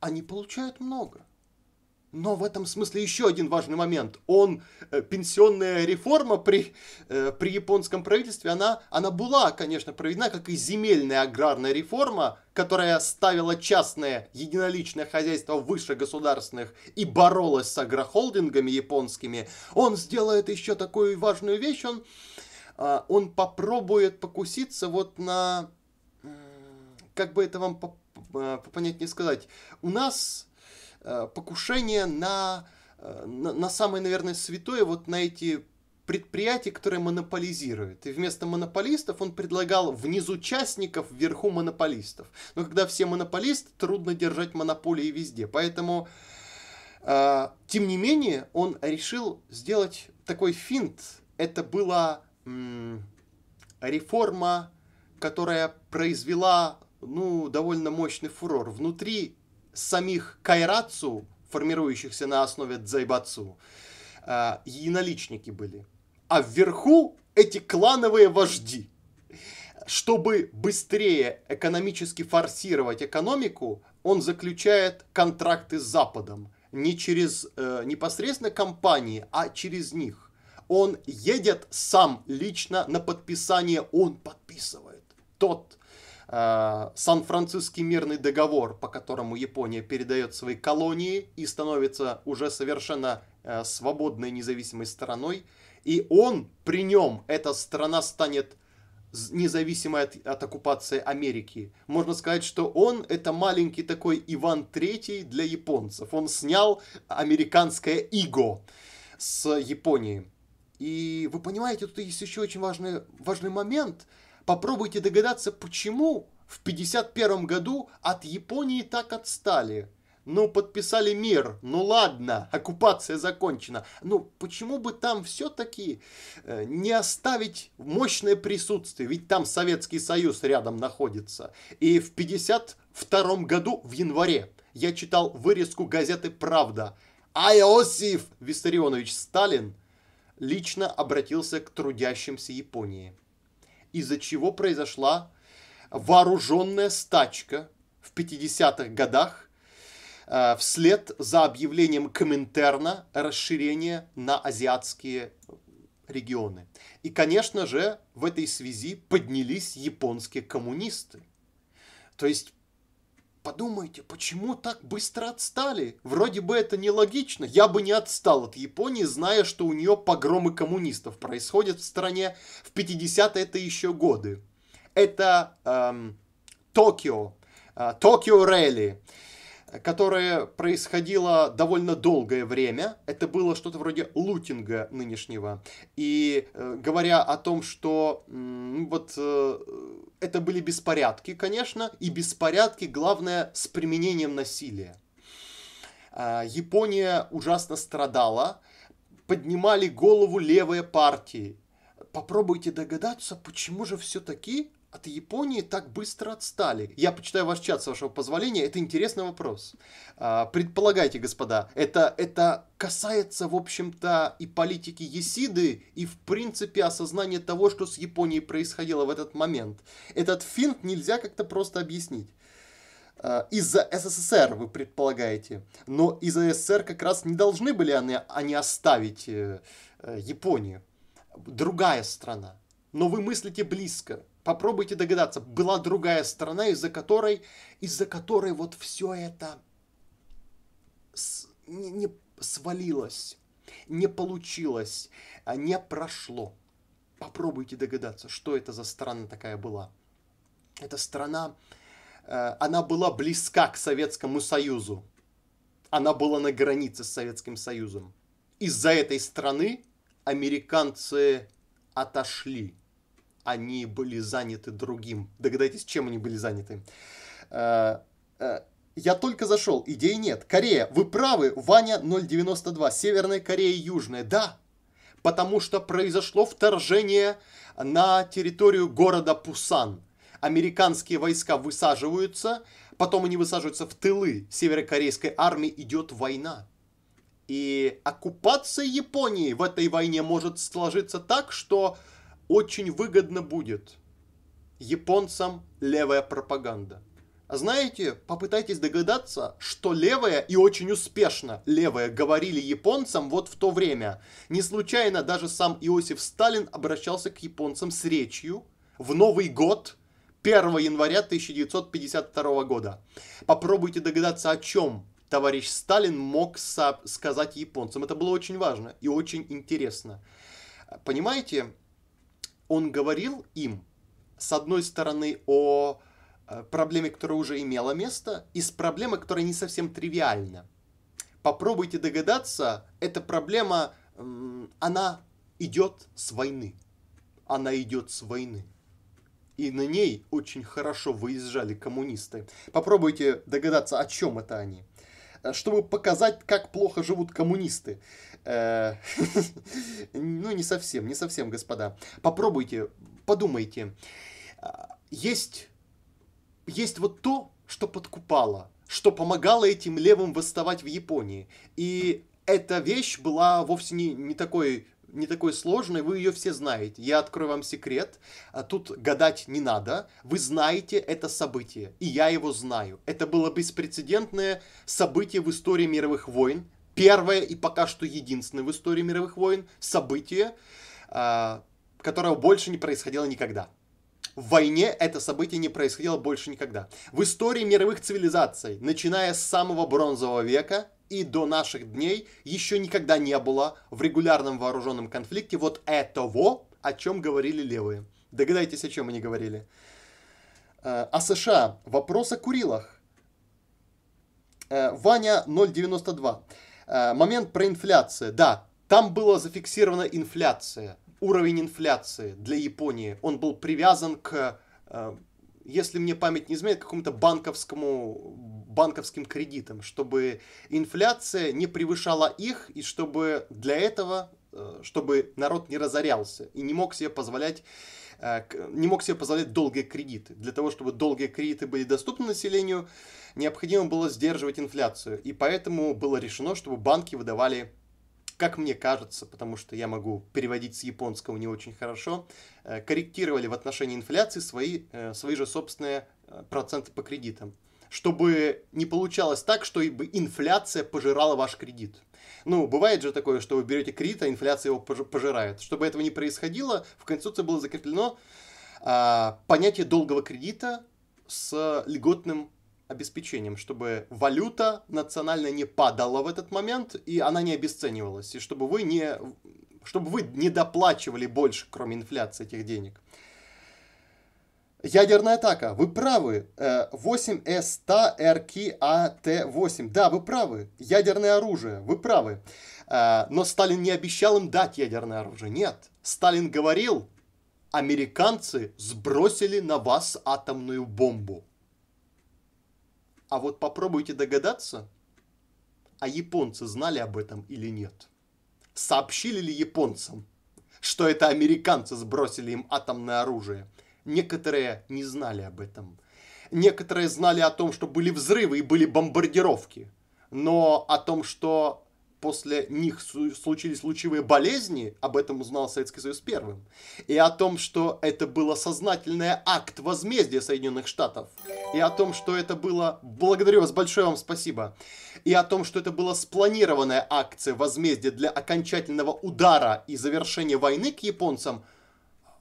они получают много. Но в этом смысле еще один важный момент. Он, э, пенсионная реформа при, э, при японском правительстве, она, она была, конечно, проведена, как и земельная аграрная реформа, которая ставила частное единоличное хозяйство выше государственных и боролась с агрохолдингами японскими. Он сделает еще такую важную вещь, он, э, он попробует покуситься вот на... Как бы это вам понять не сказать. У нас Э, покушение на, э, на, на самое, наверное, святое, вот на эти предприятия, которые монополизируют, И вместо монополистов он предлагал внизу участников, вверху монополистов. Но когда все монополисты, трудно держать монополии везде. Поэтому, э, тем не менее, он решил сделать такой финт. Это была м- реформа, которая произвела ну, довольно мощный фурор. Внутри самих кайрацу, формирующихся на основе дзайбацу, единоличники э, были. А вверху эти клановые вожди. Чтобы быстрее экономически форсировать экономику, он заключает контракты с Западом. Не через э, непосредственно компании, а через них. Он едет сам лично на подписание, он подписывает. Тот Э, Сан-Франциский мирный договор, по которому Япония передает свои колонии и становится уже совершенно э, свободной независимой страной. И он при нем, эта страна станет независимой от, от оккупации Америки. Можно сказать, что он это маленький такой Иван Третий для японцев. Он снял американское иго с Японии. И вы понимаете, тут есть еще очень важный, важный момент – Попробуйте догадаться, почему в 1951 году от Японии так отстали. Ну, подписали мир, ну ладно, оккупация закончена. Ну, почему бы там все-таки э, не оставить мощное присутствие? Ведь там Советский Союз рядом находится. И в 1952 году, в январе, я читал вырезку газеты «Правда». Айосиф Виссарионович Сталин лично обратился к трудящимся Японии из-за чего произошла вооруженная стачка в 50-х годах э, вслед за объявлением Коминтерна расширения на азиатские регионы. И, конечно же, в этой связи поднялись японские коммунисты. То есть Подумайте, почему так быстро отстали? Вроде бы это нелогично. Я бы не отстал от Японии, зная, что у нее погромы коммунистов происходят в стране. В 50-е это еще годы. Это эм, Токио, э, Токио Релли, которое происходило довольно долгое время. Это было что-то вроде лутинга нынешнего. И э, говоря о том, что э, вот... Э, это были беспорядки, конечно, и беспорядки, главное, с применением насилия. А, Япония ужасно страдала, поднимали голову левые партии. Попробуйте догадаться, почему же все-таки от Японии так быстро отстали? Я почитаю ваш чат, с вашего позволения. Это интересный вопрос. А, предполагайте, господа, это, это касается, в общем-то, и политики Есиды, и, в принципе, осознания того, что с Японией происходило в этот момент. Этот финт нельзя как-то просто объяснить. А, из-за СССР, вы предполагаете. Но из-за СССР как раз не должны были они, они оставить э, э, Японию. Другая страна. Но вы мыслите близко. Попробуйте догадаться, была другая страна, из-за которой, из-за которой вот все это с, не, не свалилось, не получилось, а не прошло. Попробуйте догадаться, что это за страна такая была. Эта страна, э, она была близка к Советскому Союзу. Она была на границе с Советским Союзом. Из-за этой страны американцы отошли они были заняты другим. Догадайтесь, чем они были заняты. Э, э, я только зашел, идей нет. Корея, вы правы, Ваня 092, Северная Корея и Южная. Да, потому что произошло вторжение на территорию города Пусан. Американские войска высаживаются, потом они высаживаются в тылы северокорейской армии, идет война. И оккупация Японии в этой войне может сложиться так, что очень выгодно будет японцам левая пропаганда. А знаете, попытайтесь догадаться, что левая и очень успешно левая говорили японцам вот в то время. Не случайно даже сам Иосиф Сталин обращался к японцам с речью в Новый год 1 января 1952 года. Попробуйте догадаться, о чем товарищ Сталин мог сказать японцам. Это было очень важно и очень интересно. Понимаете, он говорил им, с одной стороны, о э, проблеме, которая уже имела место, и с проблемой, которая не совсем тривиальна. Попробуйте догадаться, эта проблема, она идет с войны. Она идет с войны. И на ней очень хорошо выезжали коммунисты. Попробуйте догадаться, о чем это они. Э, чтобы показать, как плохо живут коммунисты. Э, ну, не совсем, не совсем, господа. Попробуйте, подумайте. А, есть, есть вот то, что подкупало, что помогало этим левым восставать в Японии. И эта вещь была вовсе не, не такой не такой сложной, вы ее все знаете. Я открою вам секрет, а, тут гадать не надо. Вы знаете это событие, и я его знаю. Это было беспрецедентное событие в истории мировых войн, первое и пока что единственное в истории мировых войн событие, а, которое больше не происходило никогда. В войне это событие не происходило больше никогда. В истории мировых цивилизаций, начиная с самого бронзового века и до наших дней, еще никогда не было в регулярном вооруженном конфликте вот этого, о чем говорили левые. Догадайтесь, о чем они говорили. А США. Вопрос о Курилах. Э, Ваня 092. Э, момент про инфляцию. Да, там была зафиксирована инфляция. Уровень инфляции для Японии. Он был привязан к, э, если мне память не изменяет, к какому-то банковскому, банковским кредитам, чтобы инфляция не превышала их, и чтобы для этого, э, чтобы народ не разорялся и не мог себе позволять Э, не мог себе позволять долгие кредиты. Для того, чтобы долгие кредиты были доступны населению, необходимо было сдерживать инфляцию. И поэтому было решено, чтобы банки выдавали как мне кажется, потому что я могу переводить с японского не очень хорошо, э, корректировали в отношении инфляции свои, э, свои же собственные проценты по кредитам. Чтобы не получалось так, что инфляция пожирала ваш кредит. Ну, бывает же такое, что вы берете кредит, а инфляция его пожирает. Чтобы этого не происходило, в Конституции было закреплено а, понятие долгого кредита с льготным обеспечением, чтобы валюта национально не падала в этот момент, и она не обесценивалась, и чтобы вы не, чтобы вы не доплачивали больше, кроме инфляции этих денег. Ядерная атака. Вы правы. 8S100RKAT8. Э, а да, вы правы. Ядерное оружие. Вы правы. Э, но Сталин не обещал им дать ядерное оружие. Нет. Сталин говорил, американцы сбросили на вас атомную бомбу. А вот попробуйте догадаться, а японцы знали об этом или нет? Сообщили ли японцам, что это американцы сбросили им атомное оружие – Некоторые не знали об этом. Некоторые знали о том, что были взрывы и были бомбардировки. Но о том, что после них случились лучевые болезни, об этом узнал Советский Союз первым, и о том, что это было сознательный акт возмездия Соединенных Штатов, и о том, что это было... Благодарю вас, большое вам спасибо. И о том, что это была спланированная акция возмездия для окончательного удара и завершения войны к японцам,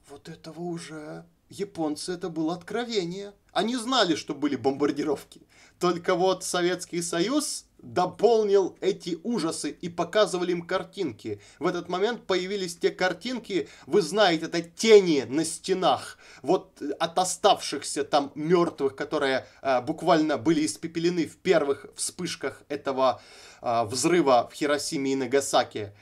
вот этого уже японцы это было откровение. Они знали, что были бомбардировки. Только вот Советский Союз дополнил эти ужасы и показывали им картинки. В этот момент появились те картинки, вы знаете, это тени на стенах, вот э, от оставшихся там мертвых, которые э, буквально были испепелены в первых вспышках этого э, взрыва в Хиросиме и Нагасаке.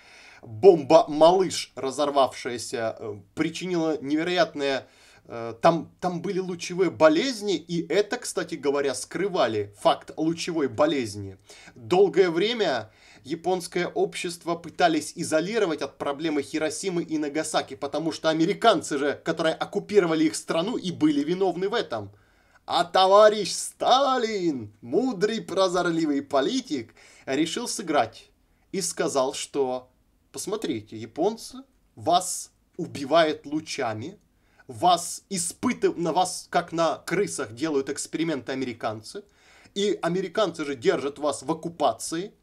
Бомба «Малыш», разорвавшаяся, э, причинила невероятное Э, там, там были лучевые болезни, и это, кстати говоря, скрывали факт лучевой болезни. Долгое время японское общество пытались изолировать от проблемы Хиросимы и Нагасаки, потому что американцы же, которые оккупировали их страну и были виновны в этом. А товарищ Сталин, мудрый прозорливый политик, решил сыграть и сказал, что посмотрите, японцы вас убивают лучами, вас испытывают, на вас, как на крысах, делают эксперименты американцы, и американцы же держат вас в оккупации,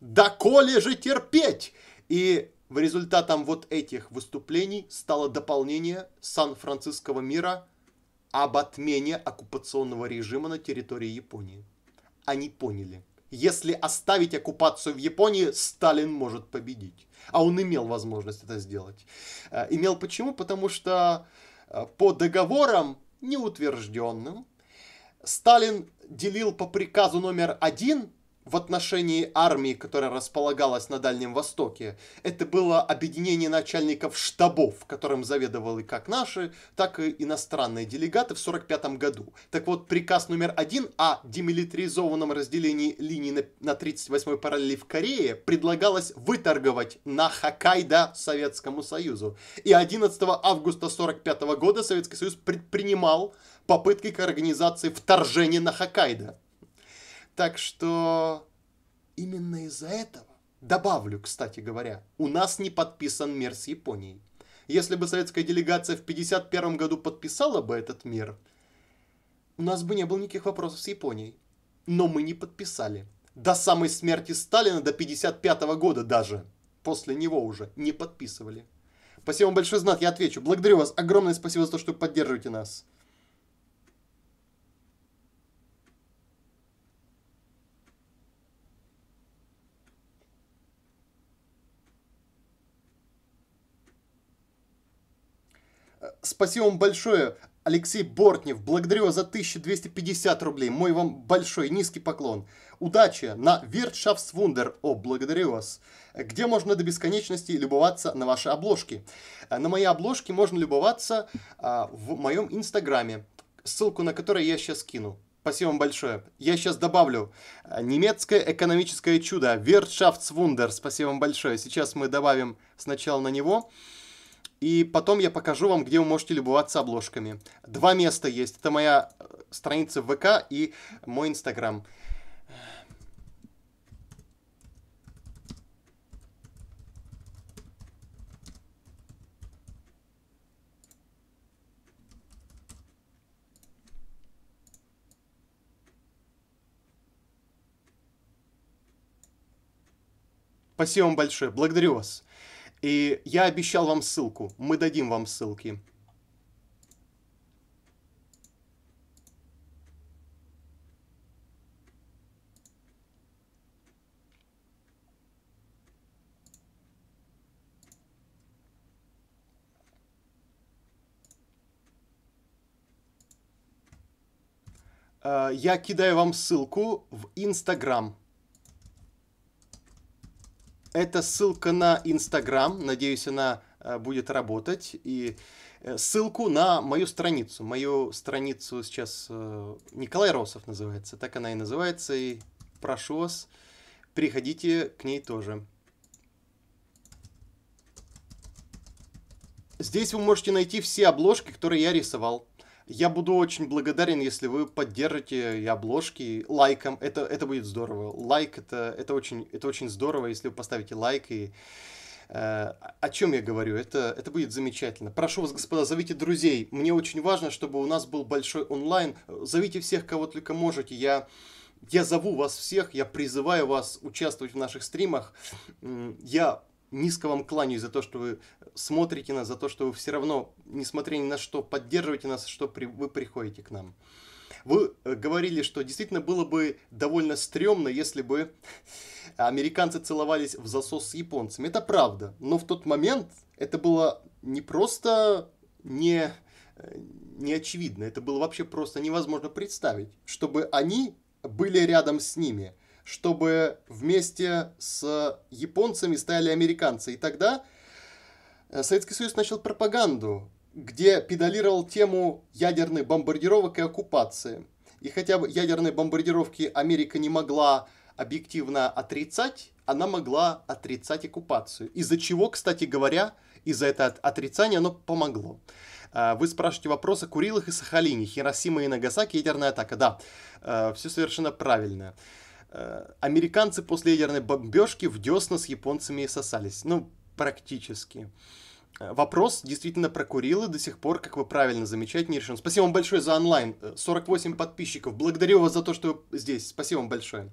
да коли же терпеть? И в результатом вот этих выступлений стало дополнение сан францисского мира об отмене оккупационного режима на территории Японии. Они поняли. Если оставить оккупацию в Японии, Сталин может победить. А он имел возможность это сделать. Э, имел почему? Потому что Э, по договорам неутвержденным Сталин делил по приказу номер один в отношении армии, которая располагалась на Дальнем Востоке. Это было объединение начальников штабов, которым заведовали как наши, так и иностранные делегаты в 1945 году. Так вот, приказ номер один о демилитаризованном разделении линий на, на 38-й параллели в Корее предлагалось выторговать на Хоккайдо Советскому Союзу. И 11 августа 1945 года Советский Союз предпринимал попытки к организации вторжения на Хоккайдо. Так что именно из-за этого, добавлю, кстати говоря, у нас не подписан мир с Японией. Если бы советская делегация в 1951 году подписала бы этот мир, у нас бы не было никаких вопросов с Японией. Но мы не подписали. До самой смерти Сталина, до 1955 года даже, после него уже, не подписывали. Спасибо вам большой знак, я отвечу. Благодарю вас, огромное спасибо за то, что поддерживаете нас. спасибо вам большое, Алексей Бортнев. Благодарю вас за 1250 рублей. Мой вам большой низкий поклон. Удачи на Виртшафтсвундер. О, благодарю вас. Где можно до бесконечности любоваться на ваши обложки? Э, на мои обложки можно любоваться а, в моем инстаграме, ссылку на который я сейчас кину. Спасибо вам большое. Я сейчас добавлю э, немецкое экономическое чудо Wirtschaftswunder. Спасибо вам большое. Сейчас мы добавим сначала на него. И потом я покажу вам, где вы можете любоваться обложками. Два места есть. Это моя э, страница в ВК и мой Инстаграм. Спасибо вам большое. Благодарю вас. И я обещал вам ссылку. Мы дадим вам ссылки. Э, я кидаю вам ссылку в Инстаграм. Это ссылка на Инстаграм, надеюсь, она э, будет работать. И э, ссылку на мою страницу. Мою страницу сейчас э, Николай Росов называется, так она и называется. И прошу вас, приходите к ней тоже. Здесь вы можете найти все обложки, которые я рисовал. Я буду очень благодарен, если вы поддержите и обложки лайком. Это, это будет здорово. Лайк это, это, очень, это очень здорово, если вы поставите лайк и э, о чем я говорю? Это, это будет замечательно. Прошу вас, господа, зовите друзей. Мне очень важно, чтобы у нас был большой онлайн. Зовите всех, кого только можете. Я, я зову вас всех, я призываю вас участвовать в наших стримах. Я низко вам кланяюсь за то, что вы смотрите нас, за то, что вы все равно, несмотря ни на что, поддерживаете нас, что при, вы приходите к нам. Вы э, говорили, что действительно было бы довольно стрёмно, если бы американцы целовались в засос с японцами. Это правда. Но в тот момент это было не просто не, э, не очевидно, это было вообще просто невозможно представить, чтобы они были рядом с ними – чтобы вместе с японцами стояли американцы. И тогда э, Советский Союз начал пропаганду, где педалировал тему ядерных бомбардировок и оккупации. И хотя бы ядерные бомбардировки Америка не могла объективно отрицать, она могла отрицать оккупацию. Из-за чего, кстати говоря, из-за этого отрицания оно помогло. Э, вы спрашиваете вопрос о Курилах и Сахалине, Хиросима и Нагасаки, ядерная атака. Да, э, все совершенно правильно. Э, американцы после ядерной бомбежки в десна с японцами и сосались. Ну, практически. Э, вопрос действительно прокурил и до сих пор, как вы правильно замечаете, не решен. Спасибо вам большое за онлайн. 48 э, подписчиков. Благодарю вас за то, что вы здесь. Спасибо вам большое.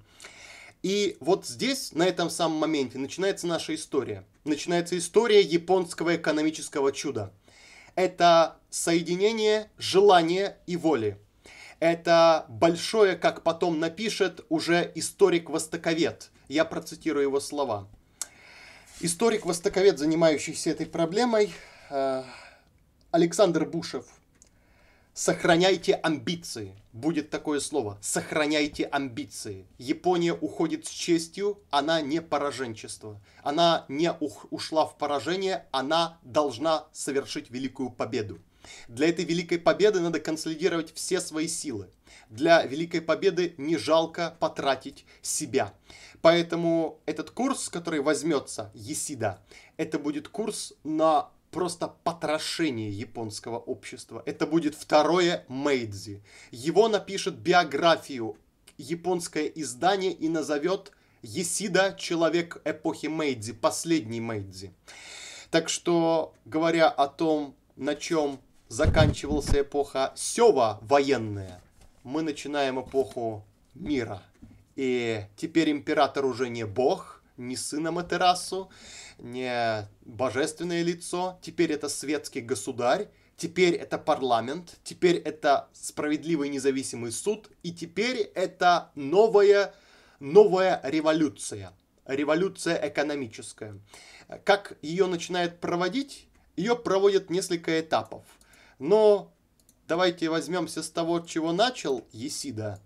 И вот здесь, на этом самом моменте, начинается наша история. Начинается история японского экономического чуда. Это соединение желания и воли. Это большое, как потом напишет уже историк-востоковед. Я процитирую его слова. Историк-востоковед, занимающийся этой проблемой, э, Александр Бушев. Сохраняйте амбиции. Будет такое слово. Сохраняйте амбиции. Япония уходит с честью, она не пораженчество. Она не ушла в поражение, она должна совершить великую победу. Для этой великой победы надо консолидировать все свои силы. Для великой победы не жалко потратить себя. Поэтому этот курс, который возьмется Есида, это будет курс на просто потрошение японского общества. Это будет второе Мейдзи. Его напишет биографию японское издание и назовет Есида «Человек эпохи Мейдзи», «Последний Мейдзи». Так что, говоря о том, на чем заканчивался эпоха Сева военная, мы начинаем эпоху мира. И теперь император уже не бог, не сына Матерасу, не божественное лицо, теперь это светский государь, теперь это парламент, теперь это справедливый независимый суд, и теперь это новая, новая революция, революция экономическая. Как ее начинает проводить? Ее проводят несколько этапов. Но давайте возьмемся с того, чего начал Есида.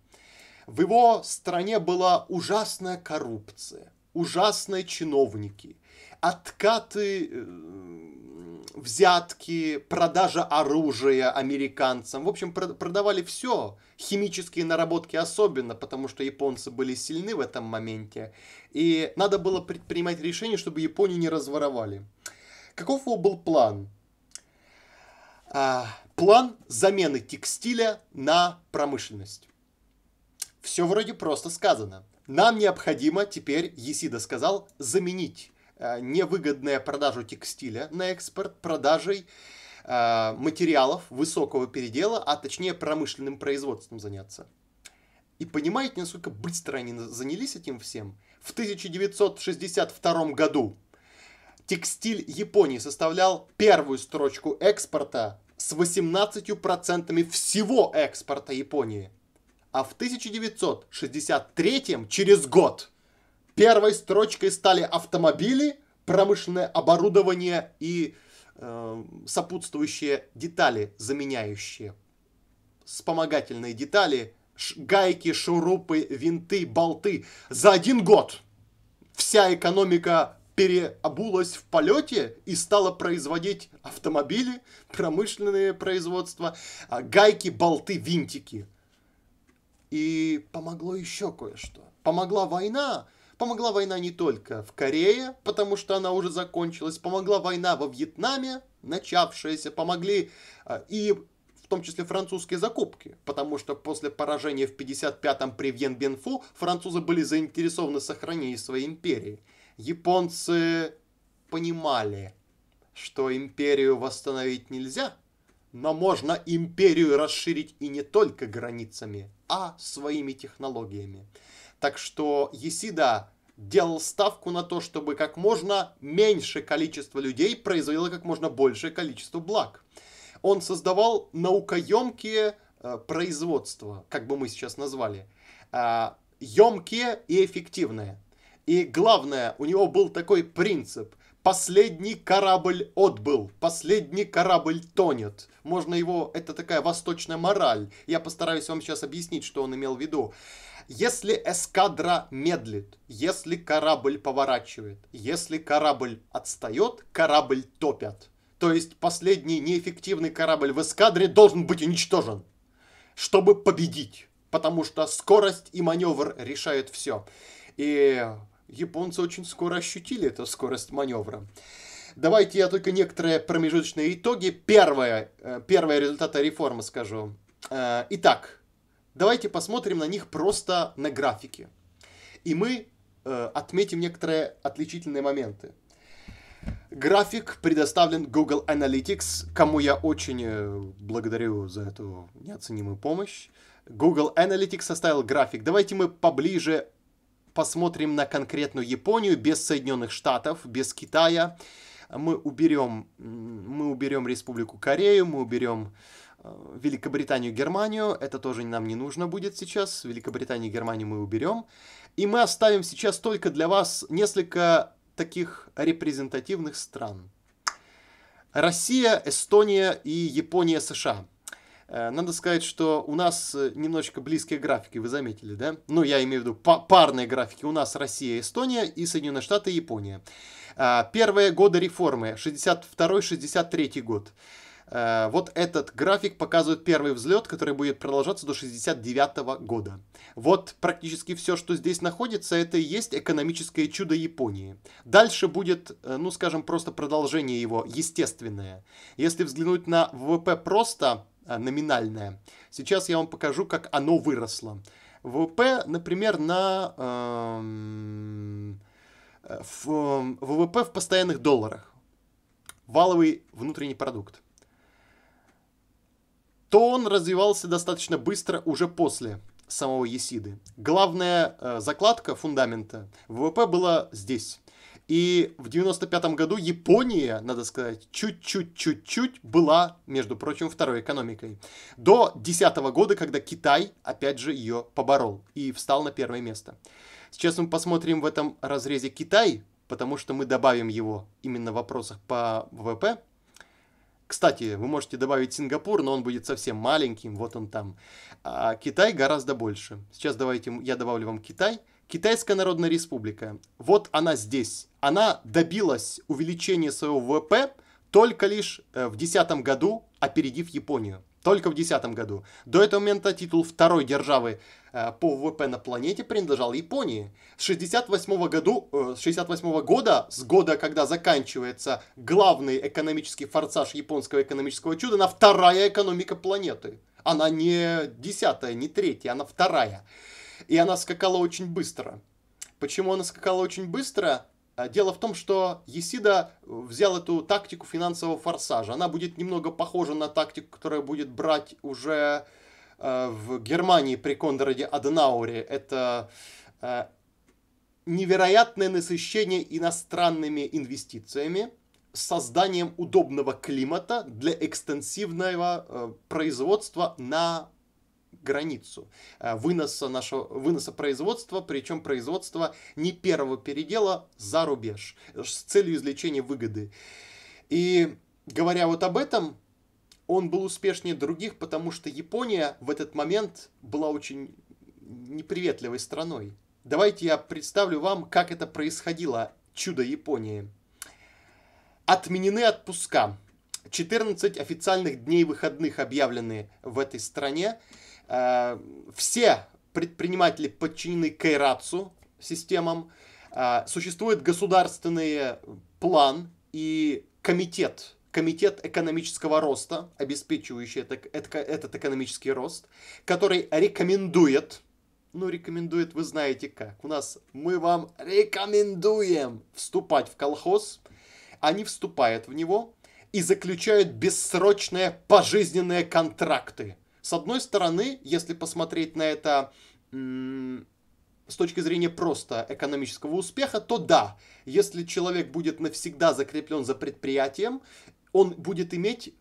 В его стране была ужасная коррупция, ужасные чиновники, откаты, э, взятки, продажа оружия американцам. В общем, продавали все, химические наработки особенно, потому что японцы были сильны в этом моменте. И надо было предпринимать решение, чтобы Японию не разворовали. Каков его был план? Э, план замены текстиля на промышленность. Все вроде просто сказано. Нам необходимо теперь, Есида сказал, заменить э, невыгодную продажу текстиля на экспорт продажей э, материалов высокого передела, а точнее промышленным производством заняться. И понимаете, насколько быстро они занялись этим всем? В 1962 году текстиль Японии составлял первую строчку экспорта с 18% всего экспорта Японии. А в 1963 через год первой строчкой стали автомобили, промышленное оборудование и э, сопутствующие детали, заменяющие вспомогательные детали, гайки, шурупы, винты, болты. За один год вся экономика переобулась в полете и стала производить автомобили, промышленные производства, а, гайки, болты, винтики. И помогло еще кое-что. Помогла война. Помогла война не только в Корее, потому что она уже закончилась. Помогла война во Вьетнаме, начавшаяся. Помогли а, и в том числе французские закупки, потому что после поражения в 55-м при Бенфу французы были заинтересованы в сохранении своей империи. Японцы понимали, что империю восстановить нельзя, но можно империю расширить и не только границами, а своими технологиями. Так что Есида делал ставку на то, чтобы как можно меньше количество людей производило как можно большее количество благ. Он создавал наукоемкие э, производства, как бы мы сейчас назвали, э, емкие и эффективные. И главное, у него был такой принцип. Последний корабль отбыл, последний корабль тонет. Можно его, это такая восточная мораль. Я постараюсь вам сейчас объяснить, что он имел в виду. Если эскадра медлит, если корабль поворачивает, если корабль отстает, корабль топят. То есть последний неэффективный корабль в эскадре должен быть уничтожен, чтобы победить. Потому что скорость и маневр решают все. И японцы очень скоро ощутили эту скорость маневра. Давайте я только некоторые промежуточные итоги. Первое, э, первое результаты реформы скажу. Э, итак, давайте посмотрим на них просто на графике. И мы э, отметим некоторые отличительные моменты. График предоставлен Google Analytics, кому я очень благодарю за эту неоценимую помощь. Google Analytics составил график. Давайте мы поближе посмотрим на конкретную Японию без Соединенных Штатов, без Китая. Мы уберем, мы уберем Республику Корею, мы уберем э, Великобританию, Германию. Это тоже нам не нужно будет сейчас. Великобританию Германию мы уберем. И мы оставим сейчас только для вас несколько таких репрезентативных стран. Россия, Эстония и Япония, США. Э, надо сказать, что у нас э, немножечко близкие графики, вы заметили, да? Ну, я имею в виду парные графики. У нас Россия, Эстония и Соединенные Штаты, Япония. Э, первые годы реформы, 62-63 год. Вот этот график показывает первый взлет, который будет продолжаться до 69 года. Вот практически все, что здесь находится, это и есть экономическое чудо Японии. Дальше будет, ну скажем, просто продолжение его, естественное. Если взглянуть на ВВП просто, Э, номинальное. Сейчас я вам покажу, как оно выросло. ВВП, например, на эм, э, э, в, ВВП в постоянных долларах, валовый внутренний продукт, то он развивался достаточно быстро уже после самого Есиды. Главная э, закладка фундамента ВВП была здесь. И в 95 году Япония, надо сказать, чуть-чуть-чуть-чуть была, между прочим, второй экономикой. До 10 года, когда Китай, опять же, ее поборол и встал на первое место. Сейчас мы посмотрим в этом разрезе Китай, потому что мы добавим его именно в вопросах по ВВП. Кстати, вы можете добавить Сингапур, но он будет совсем маленьким, вот он там. А Китай гораздо больше. Сейчас давайте я добавлю вам Китай. Китайская Народная Республика, вот она здесь. Она добилась увеличения своего ВВП только лишь э, в 2010 году, опередив Японию. Только в 2010 году. До этого момента титул второй державы э, по ВВП на планете принадлежал Японии. С 68 году, 68 э, года, с года, когда заканчивается главный экономический форсаж японского экономического чуда, она вторая экономика планеты. Она не десятая, не третья, она вторая. И она скакала очень быстро. Почему она скакала очень быстро? А, дело в том, что Есида взял эту тактику финансового форсажа. Она будет немного похожа на тактику, которая будет брать уже э, в Германии при Кондраде Аденауре. Это э, невероятное насыщение иностранными инвестициями, созданием удобного климата для экстенсивного э, производства на границу э, выноса, нашего, выноса производства, причем производства не первого передела за рубеж с целью извлечения выгоды. И говоря вот об этом, он был успешнее других, потому что Япония в этот момент была очень неприветливой страной. Давайте я представлю вам, как это происходило, чудо Японии. Отменены отпуска. 14 официальных дней выходных объявлены в этой стране. Э, все предприниматели подчинены Кайратсу системам. Э, существует государственный план и комитет Комитет экономического роста, обеспечивающий этот экономический рост, который рекомендует, ну рекомендует вы знаете как, у нас мы вам рекомендуем вступать в колхоз, они вступают в него и заключают бессрочные пожизненные контракты с одной стороны, если посмотреть на это с точки зрения просто экономического успеха, то да, если человек будет навсегда закреплен за предприятием, он будет иметь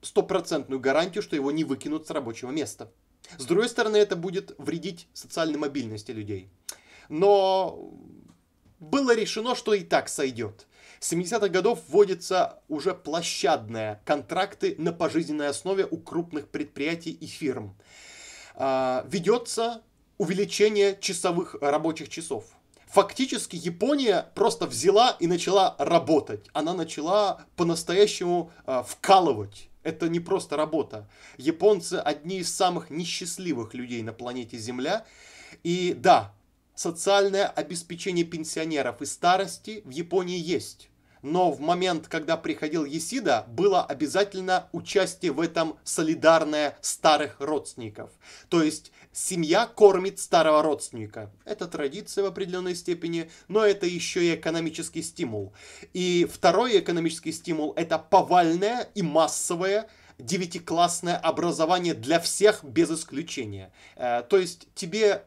стопроцентную гарантию, что его не выкинут с рабочего места. С другой стороны, это будет вредить социальной мобильности людей. Но было решено, что и так сойдет. С 70-х годов вводятся уже площадные контракты на пожизненной основе у крупных предприятий и фирм. А, Ведется увеличение часовых рабочих часов. Фактически Япония просто взяла и начала работать. Она начала по-настоящему а, вкалывать. Это не просто работа. Японцы одни из самых несчастливых людей на планете Земля. И да, социальное обеспечение пенсионеров и старости в Японии есть но в момент, когда приходил Есида, было обязательно участие в этом солидарное старых родственников. То есть семья кормит старого родственника. Это традиция в определенной степени, но это еще и экономический стимул. И второй экономический стимул – это повальное и массовое девятиклассное образование для всех без исключения. Э, то есть тебе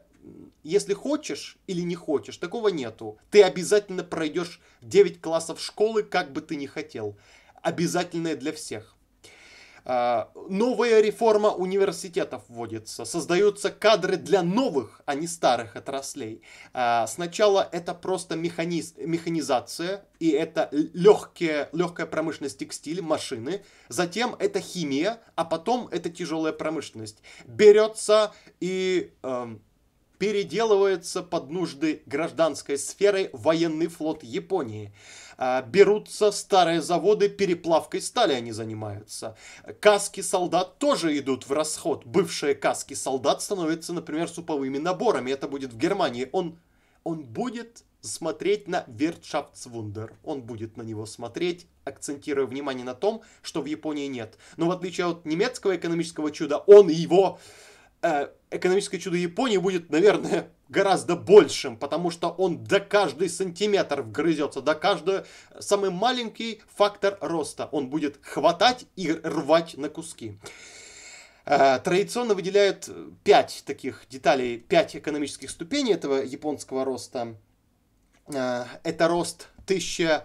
если хочешь или не хочешь, такого нету. Ты обязательно пройдешь 9 классов школы, как бы ты ни хотел. Обязательное для всех. А, новая реформа университетов вводится. Создаются кадры для новых, а не старых отраслей. А, сначала это просто механиз, механизация, и это легкие, легкая промышленность текстиль, машины. Затем это химия, а потом это тяжелая промышленность. Берется и эм, переделывается под нужды гражданской сферы военный флот Японии. А, берутся старые заводы, переплавкой стали они занимаются. Каски солдат тоже идут в расход. Бывшие каски солдат становятся, например, суповыми наборами. Это будет в Германии. Он, он будет смотреть на Wirtschaftswunder. Он будет на него смотреть, акцентируя внимание на том, что в Японии нет. Но в отличие от немецкого экономического чуда, он его э, экономическое чудо Японии будет, наверное, гораздо большим, потому что он до каждый сантиметр вгрызется, до каждого... Э, самый маленький фактор роста он будет хватать и рвать на куски. Э, традиционно выделяют э, пять таких деталей, пять экономических ступеней этого японского роста. Это рост 1000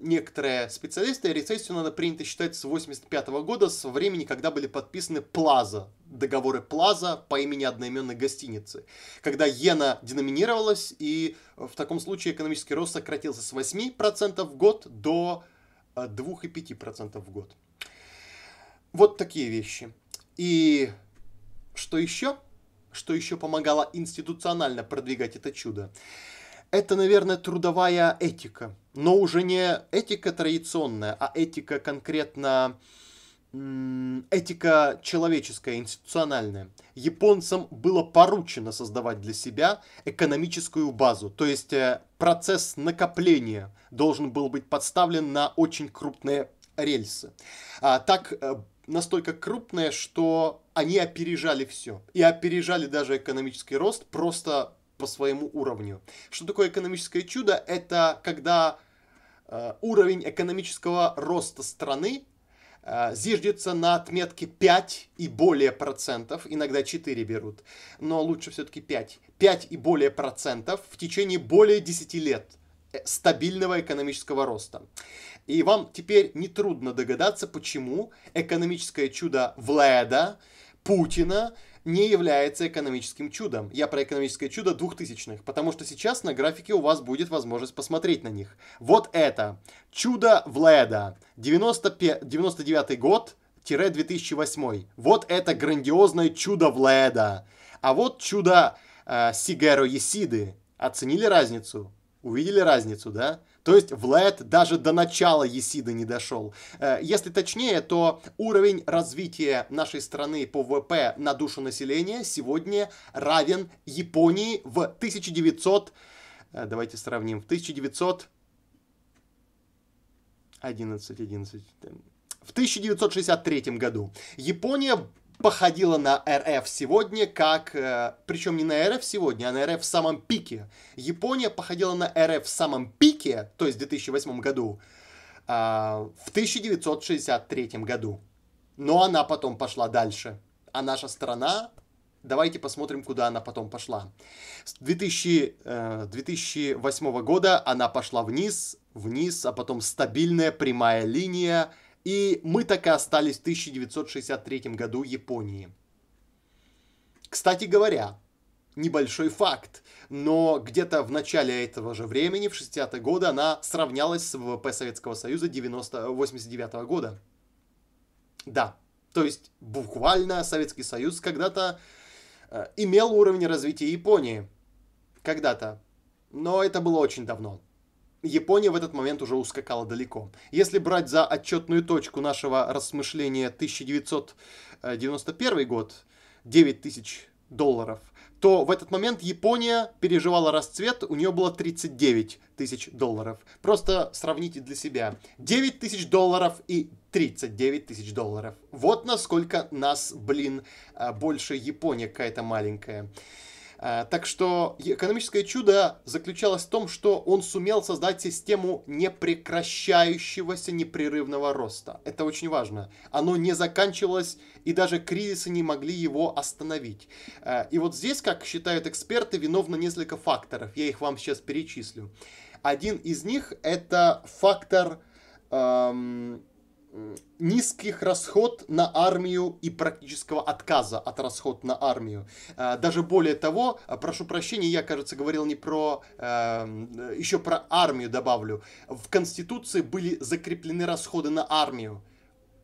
некоторые специалисты, рецессию надо принято считать с 85 года, с времени, когда были подписаны Плаза, договоры Плаза по имени одноименной гостиницы, когда иена деноминировалась, и э, в таком случае экономический рост сократился с 8% в год до 2,5% э, в год. Вот такие вещи. И что еще? Что еще помогало институционально продвигать это чудо? Это, наверное, трудовая этика – но уже не этика традиционная, а этика конкретно этика человеческая, институциональная. Японцам было поручено создавать для себя экономическую базу, то есть э, процесс накопления должен был быть подставлен на очень крупные рельсы. А, так э, настолько крупные, что они опережали все. И опережали даже экономический рост просто по своему уровню. Что такое экономическое чудо? Это когда Э, уровень экономического роста страны э, зиждется на отметке 5 и более процентов, иногда 4 берут, но лучше все-таки 5. 5 и более процентов в течение более 10 лет э, стабильного экономического роста. И вам теперь нетрудно догадаться, почему экономическое чудо Влада, Путина, не является экономическим чудом. Я про экономическое чудо двухтысячных, потому что сейчас на графике у вас будет возможность посмотреть на них. Вот это. Чудо Влада 90, 99 год, 2008. Вот это грандиозное чудо Влада, А вот чудо э, Сигеро Есиды. Оценили разницу? Увидели разницу, да? То есть Влад даже до начала Есида не дошел. Э, если точнее, то уровень развития нашей страны по ВВП на душу населения сегодня равен Японии в 1900... Э, давайте сравним. В 1900... 11, 11, в 1963 году Япония походила на РФ сегодня, как... Э, Причем не на РФ сегодня, а на РФ в самом пике. Япония походила на РФ в самом пике, то есть в 2008 году, а, в 1963 году. Но она потом пошла дальше. А наша страна, давайте посмотрим, куда она потом пошла. С 2000, 2008 э, года она пошла вниз, вниз, а потом стабильная прямая линия – и мы так и остались в 1963 году Японии. Кстати говоря, небольшой факт, но где-то в начале этого же времени, в 60-е годы, она сравнялась с ВВП Советского Союза 90 89 -го года. Да, то есть буквально Советский Союз когда-то э, имел уровень развития Японии. Когда-то. Но это было очень давно. Япония в этот момент уже ускакала далеко. Если брать за отчетную точку нашего рассмышления 1991 э, год, 9 тысяч долларов, то в этот момент Япония переживала расцвет, у нее было 39 тысяч долларов. Просто сравните для себя. 9 тысяч долларов и 39 тысяч долларов. Вот насколько нас, блин, э, больше Япония какая-то маленькая. Э, так что экономическое чудо заключалось в том, что он сумел создать систему непрекращающегося непрерывного роста. Это очень важно. Оно не заканчивалось, и даже кризисы не могли его остановить. Э, и вот здесь, как считают эксперты, виновно несколько факторов. Я их вам сейчас перечислю. Один из них это фактор эм, низких расход на армию и практического отказа от расход на армию. Э, даже более того, э, прошу прощения, я, кажется, говорил не про... Э, еще про армию добавлю. В Конституции были закреплены расходы на армию.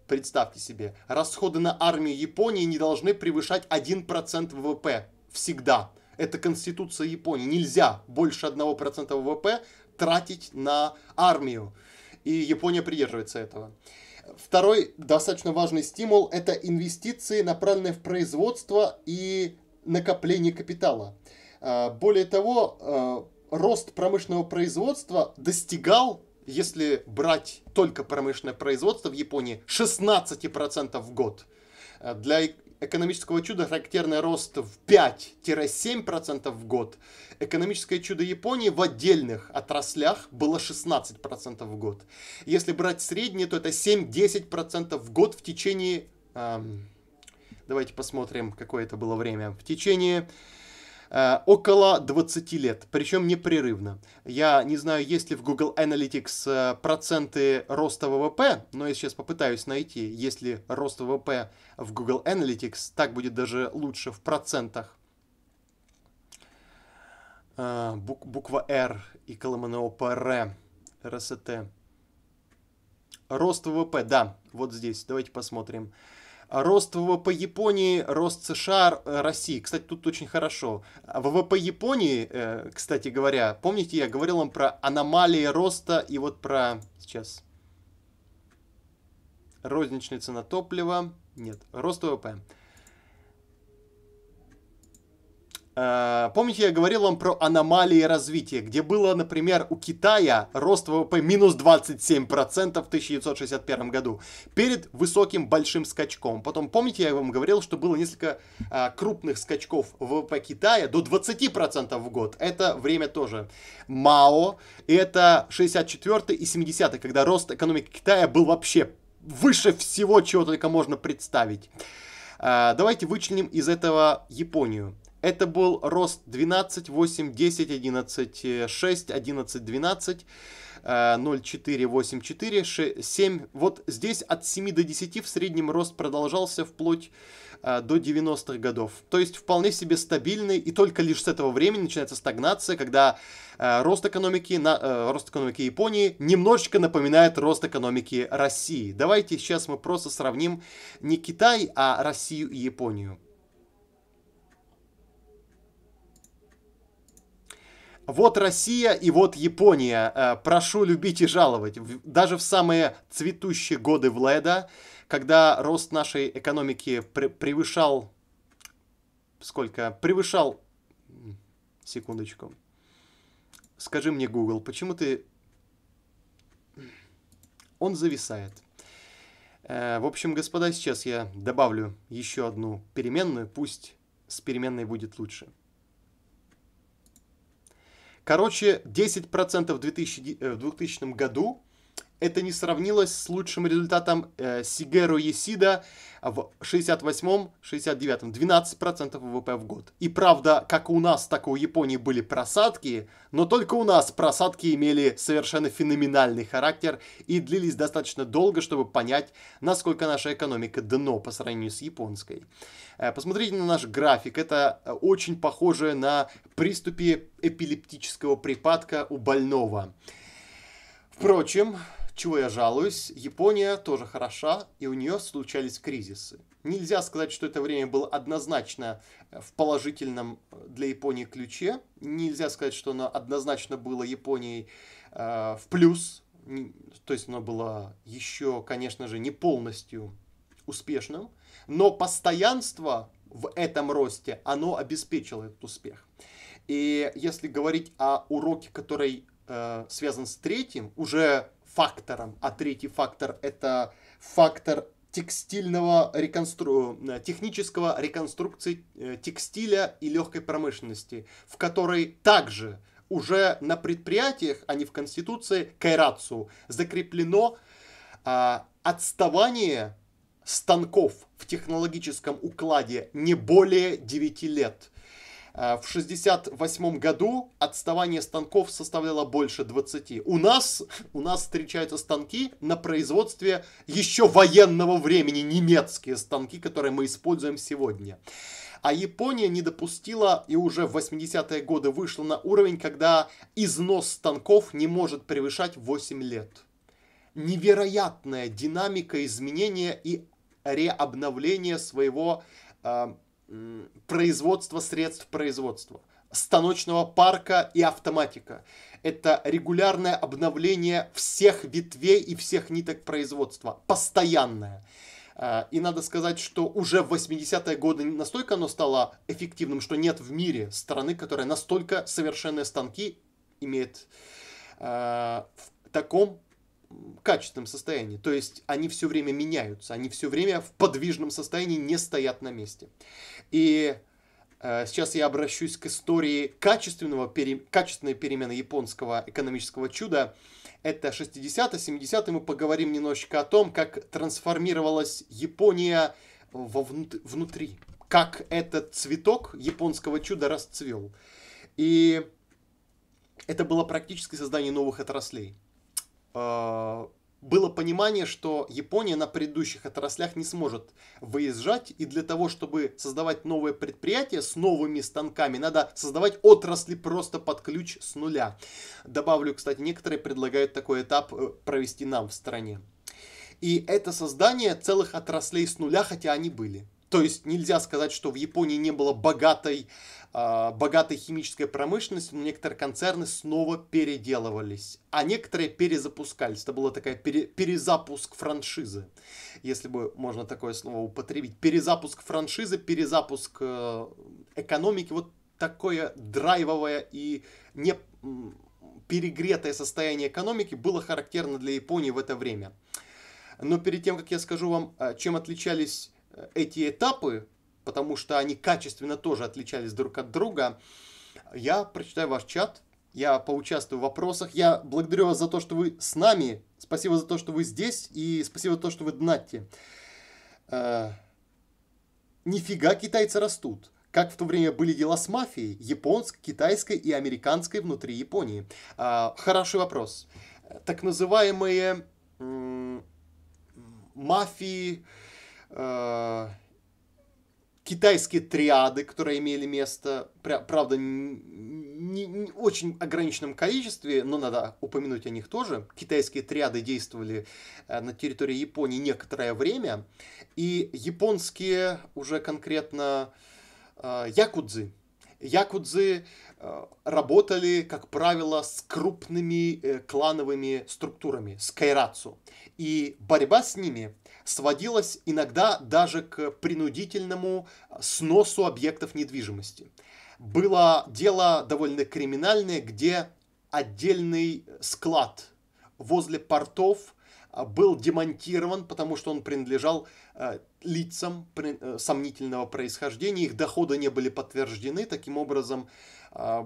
Представьте себе, расходы на армию Японии не должны превышать 1% ВВП. Всегда. Это Конституция Японии. Нельзя больше 1% ВВП тратить на армию. И Япония придерживается этого. Второй достаточно важный стимул – это инвестиции, направленные в производство и накопление капитала. А, более того, а, рост промышленного производства достигал, если брать только промышленное производство в Японии, 16% в год. А, для экономического чуда характерный рост в 5-7% в год. Экономическое чудо Японии в отдельных отраслях было 16% в год. Если брать среднее то это 7-10% в год в течение... Эм, давайте посмотрим, какое это было время. В течение Э, около 20 лет, причем непрерывно. Я не знаю, есть ли в Google Analytics э, проценты роста ВВП, но я сейчас попытаюсь найти, если рост ВВП в Google Analytics, так будет даже лучше в процентах. Э, бук буква R и коломано ПР, РСТ. Рост ВВП, да, вот здесь, давайте Посмотрим рост ВВП Японии, рост США, э, России. Кстати, тут очень хорошо. ВВП Японии, э, кстати говоря, помните, я говорил вам про аномалии роста и вот про... Сейчас. Розничная цена топлива. Нет, рост ВВП. Э, помните, я говорил вам про аномалии развития, где было, например, у Китая рост ВВП минус 27% в 1961 году, перед высоким большим скачком. Потом, помните, я вам говорил, что было несколько а, крупных скачков ВВП Китая до 20% в год. Это время тоже. Мао, это 64 и 70 когда рост экономики Китая был вообще выше всего, чего только можно представить. А, давайте вычленим из этого Японию. Это был рост 12, 8, 10, 11, 6, 11, 12. 0,484, 7. Вот здесь от 7 до 10 в среднем рост продолжался вплоть э, до 90-х годов. То есть вполне себе стабильный, и только лишь с этого времени начинается стагнация, когда а, рост экономики, на, а, рост экономики Японии немножечко напоминает рост экономики России. Давайте сейчас мы просто сравним не Китай, а Россию и Японию. Вот Россия и вот Япония. Э, прошу любить и жаловать. Даже в самые цветущие годы Влада, когда рост нашей экономики превышал... Сколько? Превышал... Секундочку. Скажи мне, Google, почему ты... Он зависает. Э, в общем, господа, сейчас я добавлю еще одну переменную. Пусть с переменной будет лучше. Короче, 10% в 2000, э, в 2000 году это не сравнилось с лучшим результатом э, Сигеру Есида в 68-м, 69-м, 12% ВВП в год. И правда, как у нас, так и у Японии были просадки, но только у нас просадки имели совершенно феноменальный характер и длились достаточно долго, чтобы понять, насколько наша экономика дно по сравнению с японской. Э, посмотрите на наш график, это э, очень похоже на приступе эпилептического припадка у больного. Впрочем, чего я жалуюсь? Япония тоже хороша, и у нее случались кризисы. Нельзя сказать, что это время было однозначно э, в положительном э, для Японии ключе. Нельзя сказать, что оно однозначно было Японией э, в плюс. То есть оно было еще, конечно же, не полностью успешным. Но постоянство в этом росте, оно обеспечило этот успех. И если говорить о уроке, который э, связан с третьим, уже фактором, а третий фактор это фактор текстильного реконстру... Э, технического реконструкции э, текстиля и легкой промышленности, в которой также уже на предприятиях, а не в Конституции, Кайрацу закреплено а, отставание станков в технологическом укладе не более 9 лет – Э, в 68 году отставание станков составляло больше 20. У нас, у нас встречаются станки на производстве еще военного времени, немецкие станки, которые мы используем сегодня. А Япония не допустила и уже в 80-е годы вышла на уровень, когда износ станков не может превышать 8 лет. Невероятная динамика изменения и реобновления своего э, производства средств производства, станочного парка и автоматика. Это регулярное обновление всех ветвей и всех ниток производства, постоянное. А, и надо сказать, что уже в 80-е годы настолько оно стало эффективным, что нет в мире страны, которая настолько совершенные станки имеет а, в таком качественном состоянии. То есть они все время меняются, они все время в подвижном состоянии не стоят на месте. И э, сейчас я обращусь к истории качественного, пере, качественной перемены японского экономического чуда. Это 60-70-е, мы поговорим немножечко о том, как трансформировалась Япония вовнут... внутри, как этот цветок японского чуда расцвел. И это было практически создание новых отраслей. Э, было понимание, что Япония на предыдущих отраслях не сможет выезжать, и для того, чтобы создавать новые предприятия с новыми станками, надо создавать отрасли просто под ключ с нуля. Добавлю, кстати, некоторые предлагают такой этап э, провести нам в стране. И это создание целых отраслей с нуля, хотя они были. То есть нельзя сказать, что в Японии не было богатой а, богатой химической промышленностью, но некоторые концерны снова переделывались, а некоторые перезапускались. Это была такая пере, перезапуск франшизы, если бы можно такое слово употребить. Перезапуск франшизы, перезапуск э, экономики, вот такое драйвовое и не перегретое состояние экономики было характерно для Японии в это время. Но перед тем, как я скажу вам, а, чем отличались э, эти этапы потому что они качественно тоже отличались друг от друга. Я прочитаю ваш чат, я поучаствую в вопросах. Я благодарю вас за то, что вы с нами. Спасибо за то, что вы здесь. И спасибо за то, что вы донатите. Э, нифига китайцы растут. Как в то время были дела с мафией? Японской, китайской и американской внутри Японии. Э, хороший вопрос. Так называемые э, мафии... Э, китайские триады, которые имели место, правда, не, не очень ограниченном количестве, но надо упомянуть о них тоже. Китайские триады действовали э, на территории Японии некоторое время, и японские уже конкретно э, якудзы, якудзы э, работали, как правило, с крупными клановыми структурами, с кайрацу. И борьба с ними – сводилось иногда даже к принудительному а, сносу объектов недвижимости. Было дело довольно криминальное, где отдельный э, склад возле портов а, был демонтирован, потому что он принадлежал э, лицам э, сомнительного происхождения, их доходы не были подтверждены, таким образом, а,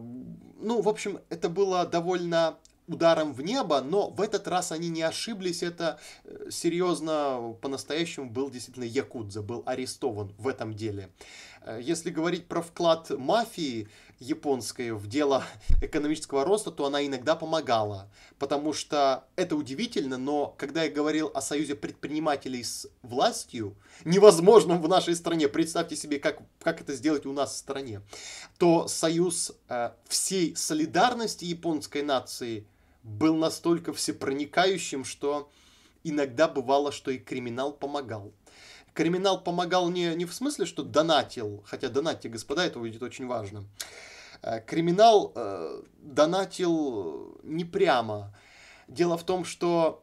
ну, в общем, это было довольно ударом в небо, но в этот раз они не ошиблись, это э, серьезно, по-настоящему был действительно Якудза, был арестован в этом деле. Э, если говорить про вклад мафии японской в дело экономического роста, то она иногда помогала, потому что это удивительно, но когда я говорил о союзе предпринимателей с властью, невозможном в нашей стране, представьте себе, как, как это сделать у нас в стране, то союз э, всей солидарности японской нации – был настолько всепроникающим, что иногда бывало, что и криминал помогал. Криминал помогал не, не в смысле, что донатил, хотя донатьте, господа, это будет очень важно. Э, криминал э, донатил не прямо. Дело в том, что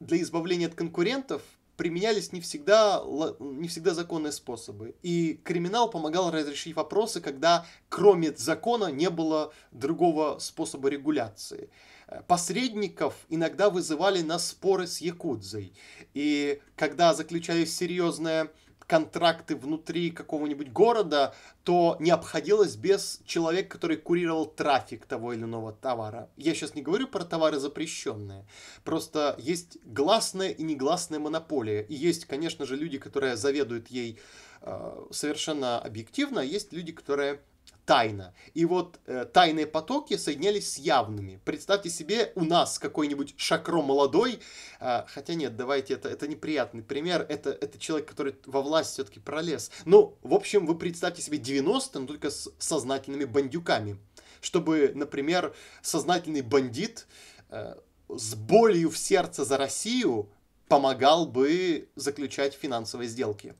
для избавления от конкурентов применялись не всегда, не всегда законные способы. И криминал помогал разрешить вопросы, когда кроме закона не было другого способа регуляции. Э, посредников иногда вызывали на споры с якудзой. И когда заключались серьезные контракты внутри какого-нибудь города, то не обходилось без человека, который курировал трафик того или иного товара. Я сейчас не говорю про товары запрещенные. Просто есть гласная и негласная монополия. И есть, конечно же, люди, которые заведуют ей э, совершенно объективно, а есть люди, которые тайна. И вот э, тайные потоки соединялись с явными. Представьте себе, у нас какой-нибудь шакро молодой, э, хотя нет, давайте, это, это неприятный пример, это, это человек, который во власть все-таки пролез. Ну, в общем, вы представьте себе 90 но только с сознательными бандюками. Чтобы, например, сознательный бандит э, с болью в сердце за Россию помогал бы заключать финансовые сделки.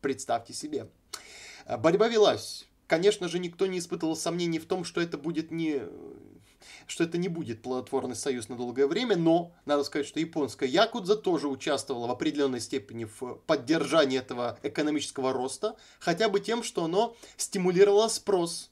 Представьте себе. Э, борьба велась Конечно же, никто не испытывал сомнений в том, что это будет не что это не будет плодотворный союз на долгое время, но надо сказать, что японская Якудза тоже участвовала в определенной степени в поддержании этого экономического роста, хотя бы тем, что оно стимулировало спрос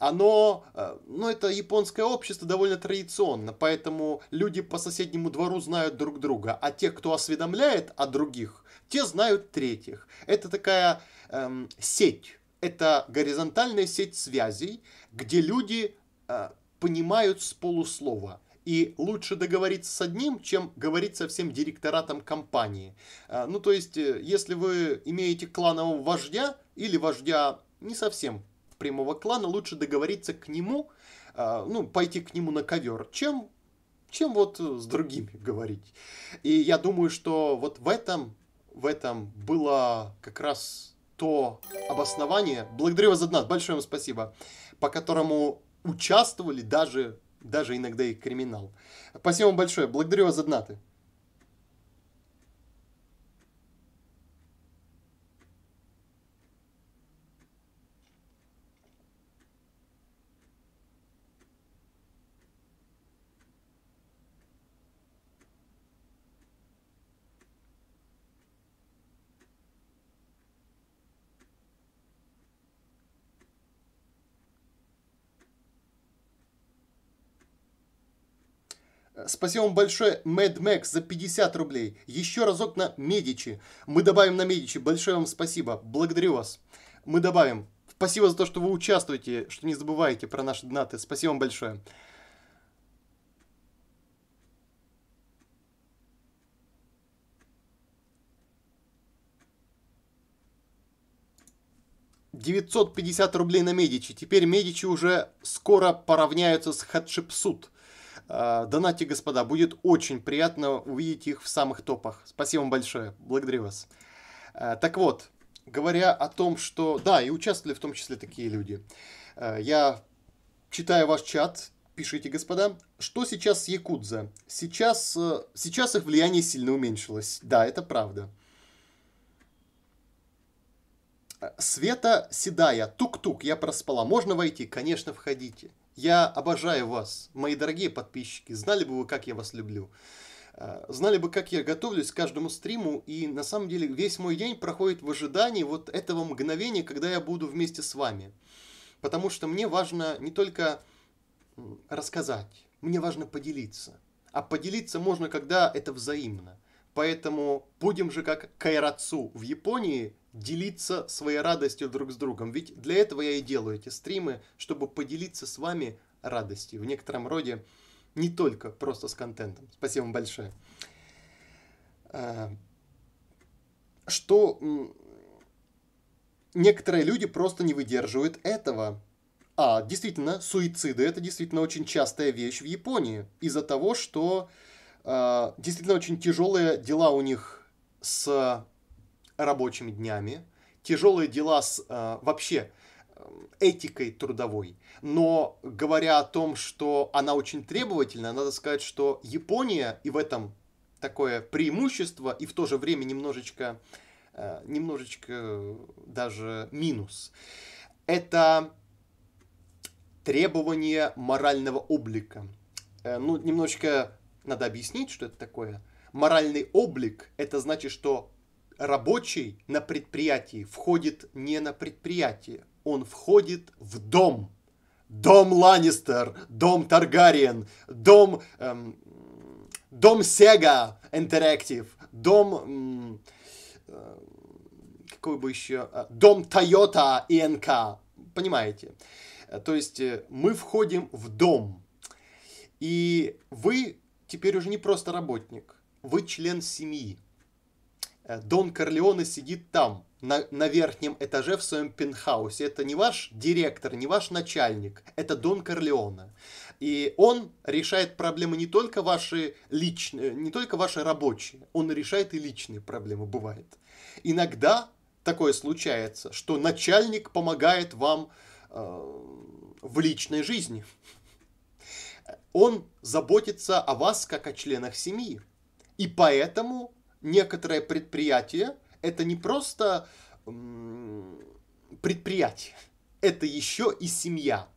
оно, э, ну, это японское общество довольно традиционно, поэтому люди по соседнему двору знают друг друга, а те, кто осведомляет о других, те знают третьих. Это такая эм, сеть это горизонтальная сеть связей, где люди э, понимают с полуслова. И лучше договориться с одним, чем говорить со всем директоратом компании. Э, ну, то есть, э, если вы имеете кланового вождя или вождя не совсем прямого клана, лучше договориться к нему, э, ну, пойти к нему на ковер, чем чем вот э, с другими говорить. И я думаю, что вот в этом, в этом было как раз то обоснование, благодарю вас за донат, большое вам спасибо, по которому участвовали даже, даже иногда и криминал. Спасибо вам большое, благодарю вас за донаты. Спасибо вам большое Mad Max за 50 рублей. Еще разок на Медичи. Мы добавим на Медичи. Большое вам спасибо. Благодарю вас. Мы добавим. Спасибо за то, что вы участвуете, что не забываете про наши донаты. Спасибо вам большое. Девятьсот пятьдесят рублей на Медичи. Теперь Медичи уже скоро поравняются с Хатшепсут. Э, донатьте, господа, будет очень приятно увидеть их в самых топах. Спасибо вам большое, благодарю вас. Э, так вот, говоря о том, что... Да, и участвовали в том числе такие люди. Э, я читаю ваш чат, пишите, господа. Что сейчас с Якудза? Сейчас, сейчас их влияние сильно уменьшилось. Да, это правда. Света Седая. Тук-тук, я проспала. Можно войти? Конечно, входите. Я обожаю вас, мои дорогие подписчики. Знали бы вы, как я вас люблю. Э, знали бы, как я готовлюсь к каждому стриму, и на самом деле весь мой день проходит в ожидании вот этого мгновения, когда я буду вместе с вами. Потому что мне важно не только рассказать, мне важно поделиться. А поделиться можно, когда это взаимно. Поэтому будем же как кайрацу в Японии делиться своей радостью друг с другом. Ведь для этого я и делаю эти стримы, чтобы поделиться с вами радостью. В некотором роде не только просто с контентом. Спасибо вам большое. А, что некоторые люди просто не выдерживают этого. А, действительно, суициды – это действительно очень частая вещь в Японии из-за того, что а, действительно, очень тяжелые дела у них с рабочими днями, тяжелые дела с а, вообще эм, этикой трудовой. Но говоря о том, что она очень требовательна, надо сказать, что Япония и в этом такое преимущество, и в то же время немножечко, э, немножечко даже минус. Это требование морального облика. Э, ну, немножечко надо объяснить, что это такое. Моральный облик – это значит, что рабочий на предприятии входит не на предприятие, он входит в дом. Дом Ланнистер, дом Таргариен, дом, эм, дом Sega Interactive, дом... Эм, какой бы еще... Э, дом Toyota ИНК, понимаете? Э, то есть мы входим в дом. И вы теперь уже не просто работник. Вы член семьи. Э, Дон Корлеоне сидит там, на, на верхнем этаже в своем пентхаусе. Это не ваш директор, не ваш начальник, это Дон Корлеоне. И он решает проблемы не только ваши личные, э, не только ваши рабочие, он решает и личные проблемы, бывает. Иногда такое случается, что начальник помогает вам э, в личной жизни он заботится о вас как о членах семьи. И поэтому некоторое предприятие – это не просто предприятие, это еще и семья.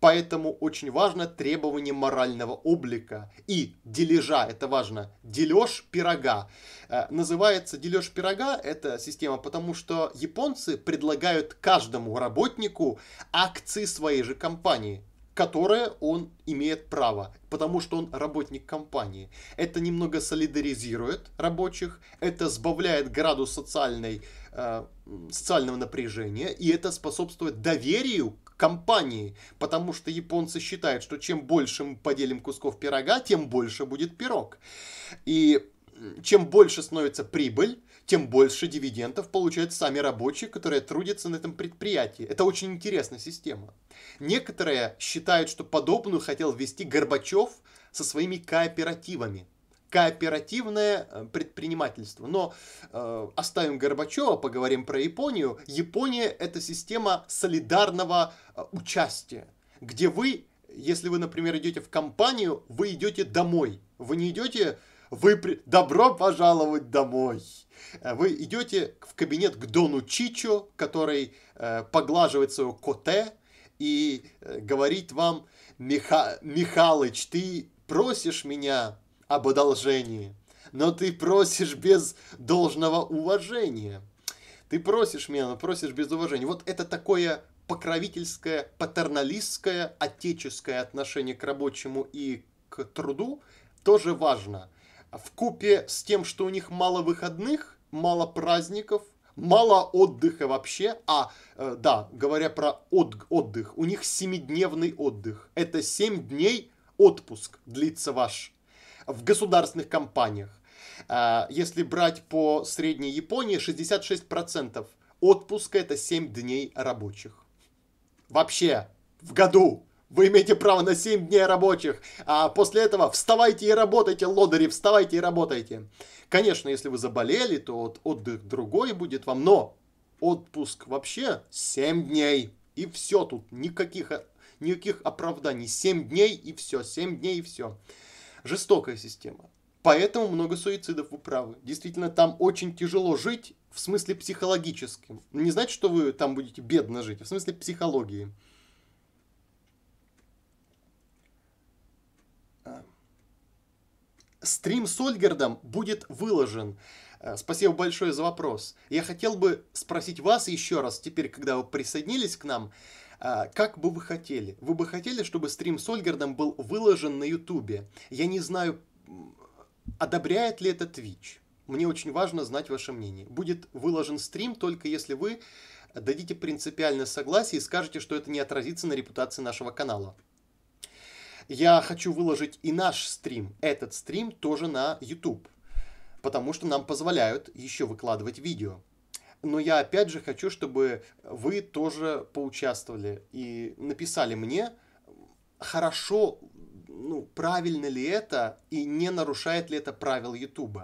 Поэтому очень важно требование морального облика и дележа, это важно, дележ пирога. Э, называется дележ пирога эта система, потому что японцы предлагают каждому работнику акции своей же компании которое он имеет право, потому что он работник компании. Это немного солидаризирует рабочих, это сбавляет градус социальной, э, социального напряжения, и это способствует доверию к компании, потому что японцы считают, что чем больше мы поделим кусков пирога, тем больше будет пирог. И чем больше становится прибыль, тем больше дивидендов получают сами рабочие, которые трудятся на этом предприятии. Это очень интересная система. Некоторые считают, что подобную хотел ввести Горбачев со своими кооперативами кооперативное э, предпринимательство. Но э, оставим Горбачева, поговорим про Японию. Япония это система солидарного э, участия, где вы, если вы, например, идете в компанию, вы идете домой. Вы не идете вы при... Добро пожаловать домой. Э, вы идете в кабинет к Дону Чичу, который э, поглаживает своего коте и э, говорит вам, Миха... Михалыч, ты просишь меня об одолжении, но ты просишь без должного уважения. Ты просишь меня, но просишь без уважения. Вот это такое покровительское, патерналистское, отеческое отношение к рабочему и к труду тоже важно в купе с тем, что у них мало выходных, мало праздников, мало отдыха вообще. А, э, да, говоря про от, отдых, у них семидневный отдых. Это семь дней отпуск длится ваш в государственных компаниях. Э, если брать по средней Японии, 66% отпуска это 7 дней рабочих. Вообще, в году вы имеете право на 7 дней рабочих. А после этого вставайте и работайте, лодыри, вставайте и работайте. Конечно, если вы заболели, то отдых другой будет вам, но отпуск вообще 7 дней. И все тут, никаких, никаких оправданий. 7 дней и все, 7 дней и все. Жестокая система. Поэтому много суицидов, у правы. Действительно, там очень тяжело жить в смысле психологическим. Не значит, что вы там будете бедно жить, а в смысле психологии. Стрим с Ольгердом будет выложен. Э, спасибо большое за вопрос. Я хотел бы спросить вас еще раз, теперь, когда вы присоединились к нам, э, как бы вы хотели? Вы бы хотели, чтобы стрим с Ольгердом был выложен на Ютубе? Я не знаю, одобряет ли это Twitch. Мне очень важно знать ваше мнение. Будет выложен стрим только если вы дадите принципиальное согласие и скажете, что это не отразится на репутации нашего канала. Я хочу выложить и наш стрим, этот стрим тоже на YouTube, потому что нам позволяют еще выкладывать видео. Но я опять же хочу, чтобы вы тоже поучаствовали и написали мне, хорошо, ну, правильно ли это и не нарушает ли это правил YouTube.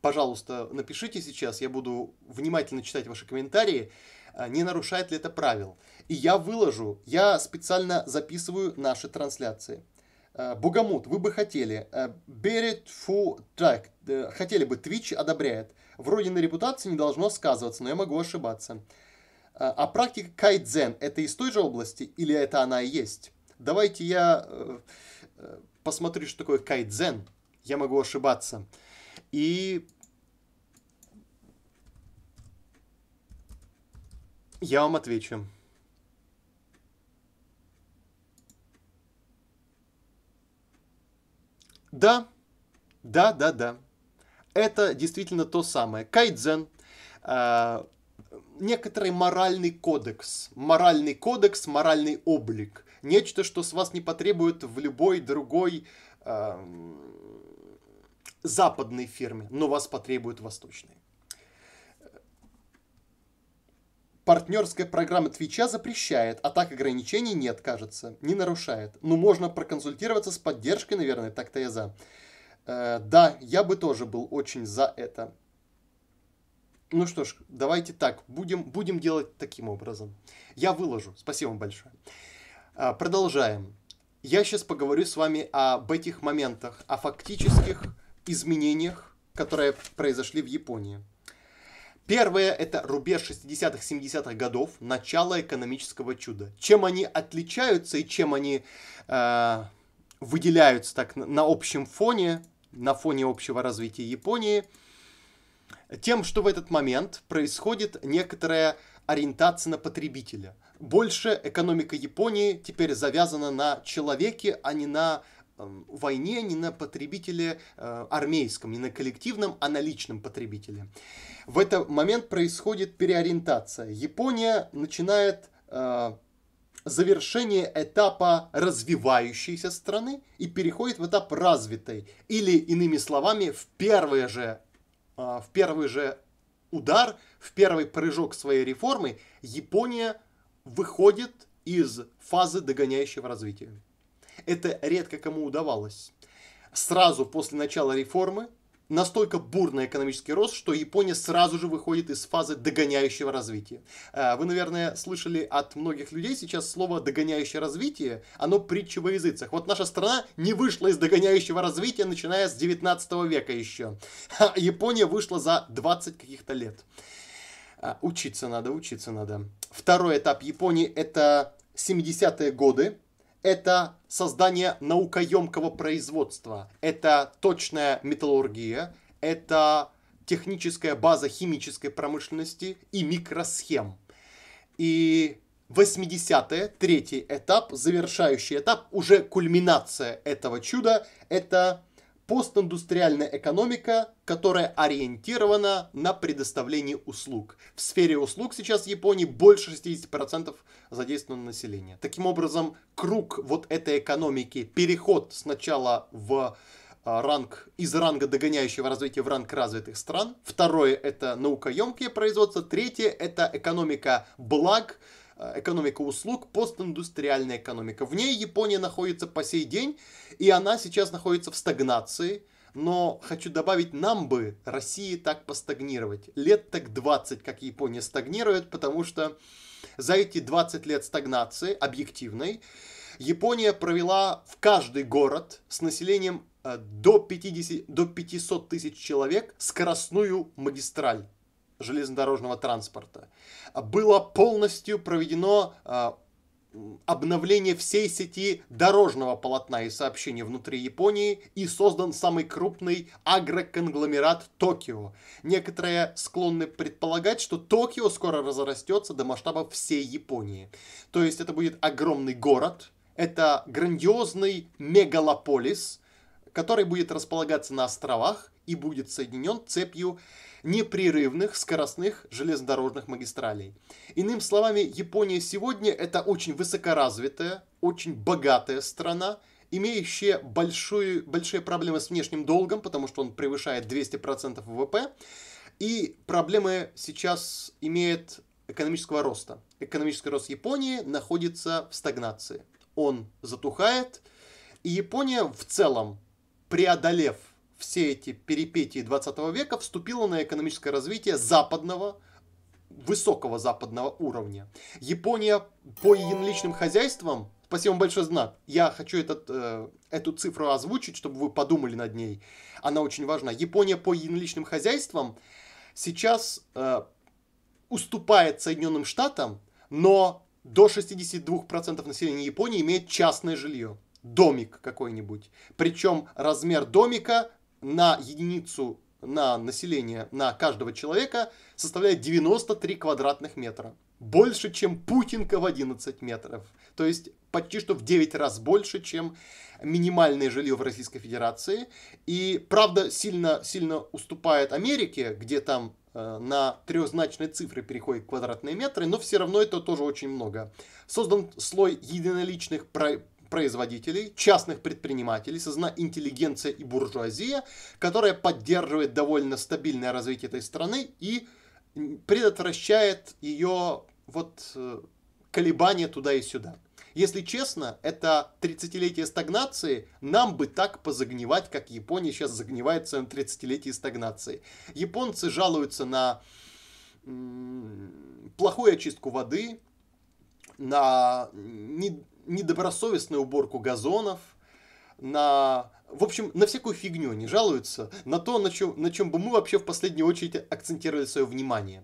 Пожалуйста, напишите сейчас, я буду внимательно читать ваши комментарии, а, не нарушает ли это правил. И я выложу, я специально записываю наши трансляции. Э, Богомут, вы бы хотели. Берет фу так, хотели бы, Twitch одобряет. Вроде на репутации не должно сказываться, но я могу ошибаться. Э, а практика кайдзен – это из той же области или это она и есть? Давайте я э, посмотрю, что такое кайдзен. Я могу ошибаться. И я вам отвечу. Да, да, да, да. Это действительно то самое. Кайдзен, э, некоторый моральный кодекс, моральный кодекс, моральный облик. Нечто, что с вас не потребует в любой другой э, западной фирме, но вас потребуют восточные. Партнерская программа Твича запрещает, а так ограничений нет, кажется, не нарушает. Ну, можно проконсультироваться с поддержкой, наверное, так-то я за. Э, да, я бы тоже был очень за это. Ну что ж, давайте так, будем, будем делать таким образом. Я выложу, спасибо вам большое. Э, продолжаем. Я сейчас поговорю с вами об этих моментах, о фактических изменениях, которые произошли в Японии. Первое – это рубеж 60-х, 70-х годов, начало экономического чуда. Чем они отличаются и чем они э, выделяются так на, на общем фоне, на фоне общего развития Японии, тем, что в этот момент происходит некоторая ориентация на потребителя. Больше экономика Японии теперь завязана на человеке, а не на Эм, войне, не на потребителе э, армейском, не на коллективном, а на личном потребителе. В этот момент происходит переориентация. Япония начинает э, завершение этапа развивающейся страны и переходит в этап развитой. Или, иными словами, в первый же, э, в первый же удар, в первый прыжок своей реформы Япония выходит из фазы догоняющего развития это редко кому удавалось. Сразу после начала реформы настолько бурный экономический рост, что Япония сразу же выходит из фазы догоняющего развития. Э, вы, наверное, слышали от многих людей сейчас слово «догоняющее развитие», оно притча во языцах. Вот наша страна не вышла из догоняющего развития, начиная с 19 века еще. Япония вышла за 20 каких-то лет. Э, учиться надо, учиться надо. Второй этап Японии – это 70-е годы, это создание наукоемкого производства, это точная металлургия, это техническая база химической промышленности и микросхем. И 80-е, третий этап, завершающий этап, уже кульминация этого чуда, это постиндустриальная экономика, которая ориентирована на предоставление услуг. В сфере услуг сейчас в Японии больше 60% задействовано население. Таким образом, круг вот этой экономики, переход сначала в а, ранг, из ранга догоняющего развития в ранг развитых стран. Второе – это наукоемкие производства. Третье – это экономика благ, Э, экономика услуг, постиндустриальная экономика. В ней Япония находится по сей день, и она сейчас находится в стагнации. Но хочу добавить, нам бы России так постагнировать. Лет так 20, как Япония стагнирует, потому что за эти 20 лет стагнации, объективной, Япония провела в каждый город с населением э, до, 50, до 500 тысяч человек скоростную магистраль железнодорожного транспорта. Было полностью проведено а, обновление всей сети дорожного полотна и сообщений внутри Японии и создан самый крупный агроконгломерат Токио. Некоторые склонны предполагать, что Токио скоро разрастется до масштаба всей Японии. То есть это будет огромный город, это грандиозный мегалополис – который будет располагаться на островах и будет соединен цепью непрерывных скоростных железнодорожных магистралей. Иными словами, Япония сегодня это очень высокоразвитая, очень богатая страна, имеющая большую, большие проблемы с внешним долгом, потому что он превышает 200% ВВП, и проблемы сейчас имеет экономического роста. Экономический рост Японии находится в стагнации. Он затухает, и Япония в целом преодолев все эти перипетии 20 века, вступила на экономическое развитие западного, высокого западного уровня. Япония по единоличным хозяйствам, спасибо вам большой знак, я хочу этот, э, эту цифру озвучить, чтобы вы подумали над ней, она очень важна. Япония по единоличным хозяйствам сейчас э, уступает Соединенным Штатам, но до 62% населения Японии имеет частное жилье домик какой-нибудь. Причем размер домика на единицу на население, на каждого человека составляет 93 квадратных метра. Больше, чем Путинка в 11 метров. То есть почти что в 9 раз больше, чем минимальное жилье в Российской Федерации. И правда сильно, сильно уступает Америке, где там э, на трехзначные цифры переходят квадратные метры, но все равно это тоже очень много. Создан слой единоличных про производителей, частных предпринимателей, создана интеллигенция и буржуазия, которая поддерживает довольно стабильное развитие этой страны и предотвращает ее вот э, колебания туда и сюда. Если честно, это 30-летие стагнации, нам бы так позагнивать, как Япония сейчас загнивает в своем 30-летии стагнации. Японцы жалуются на плохую очистку воды, на не, недобросовестную уборку газонов, на в общем, на всякую фигню они жалуются, на то, на чем, на чем бы мы вообще в последнюю очередь акцентировали свое внимание.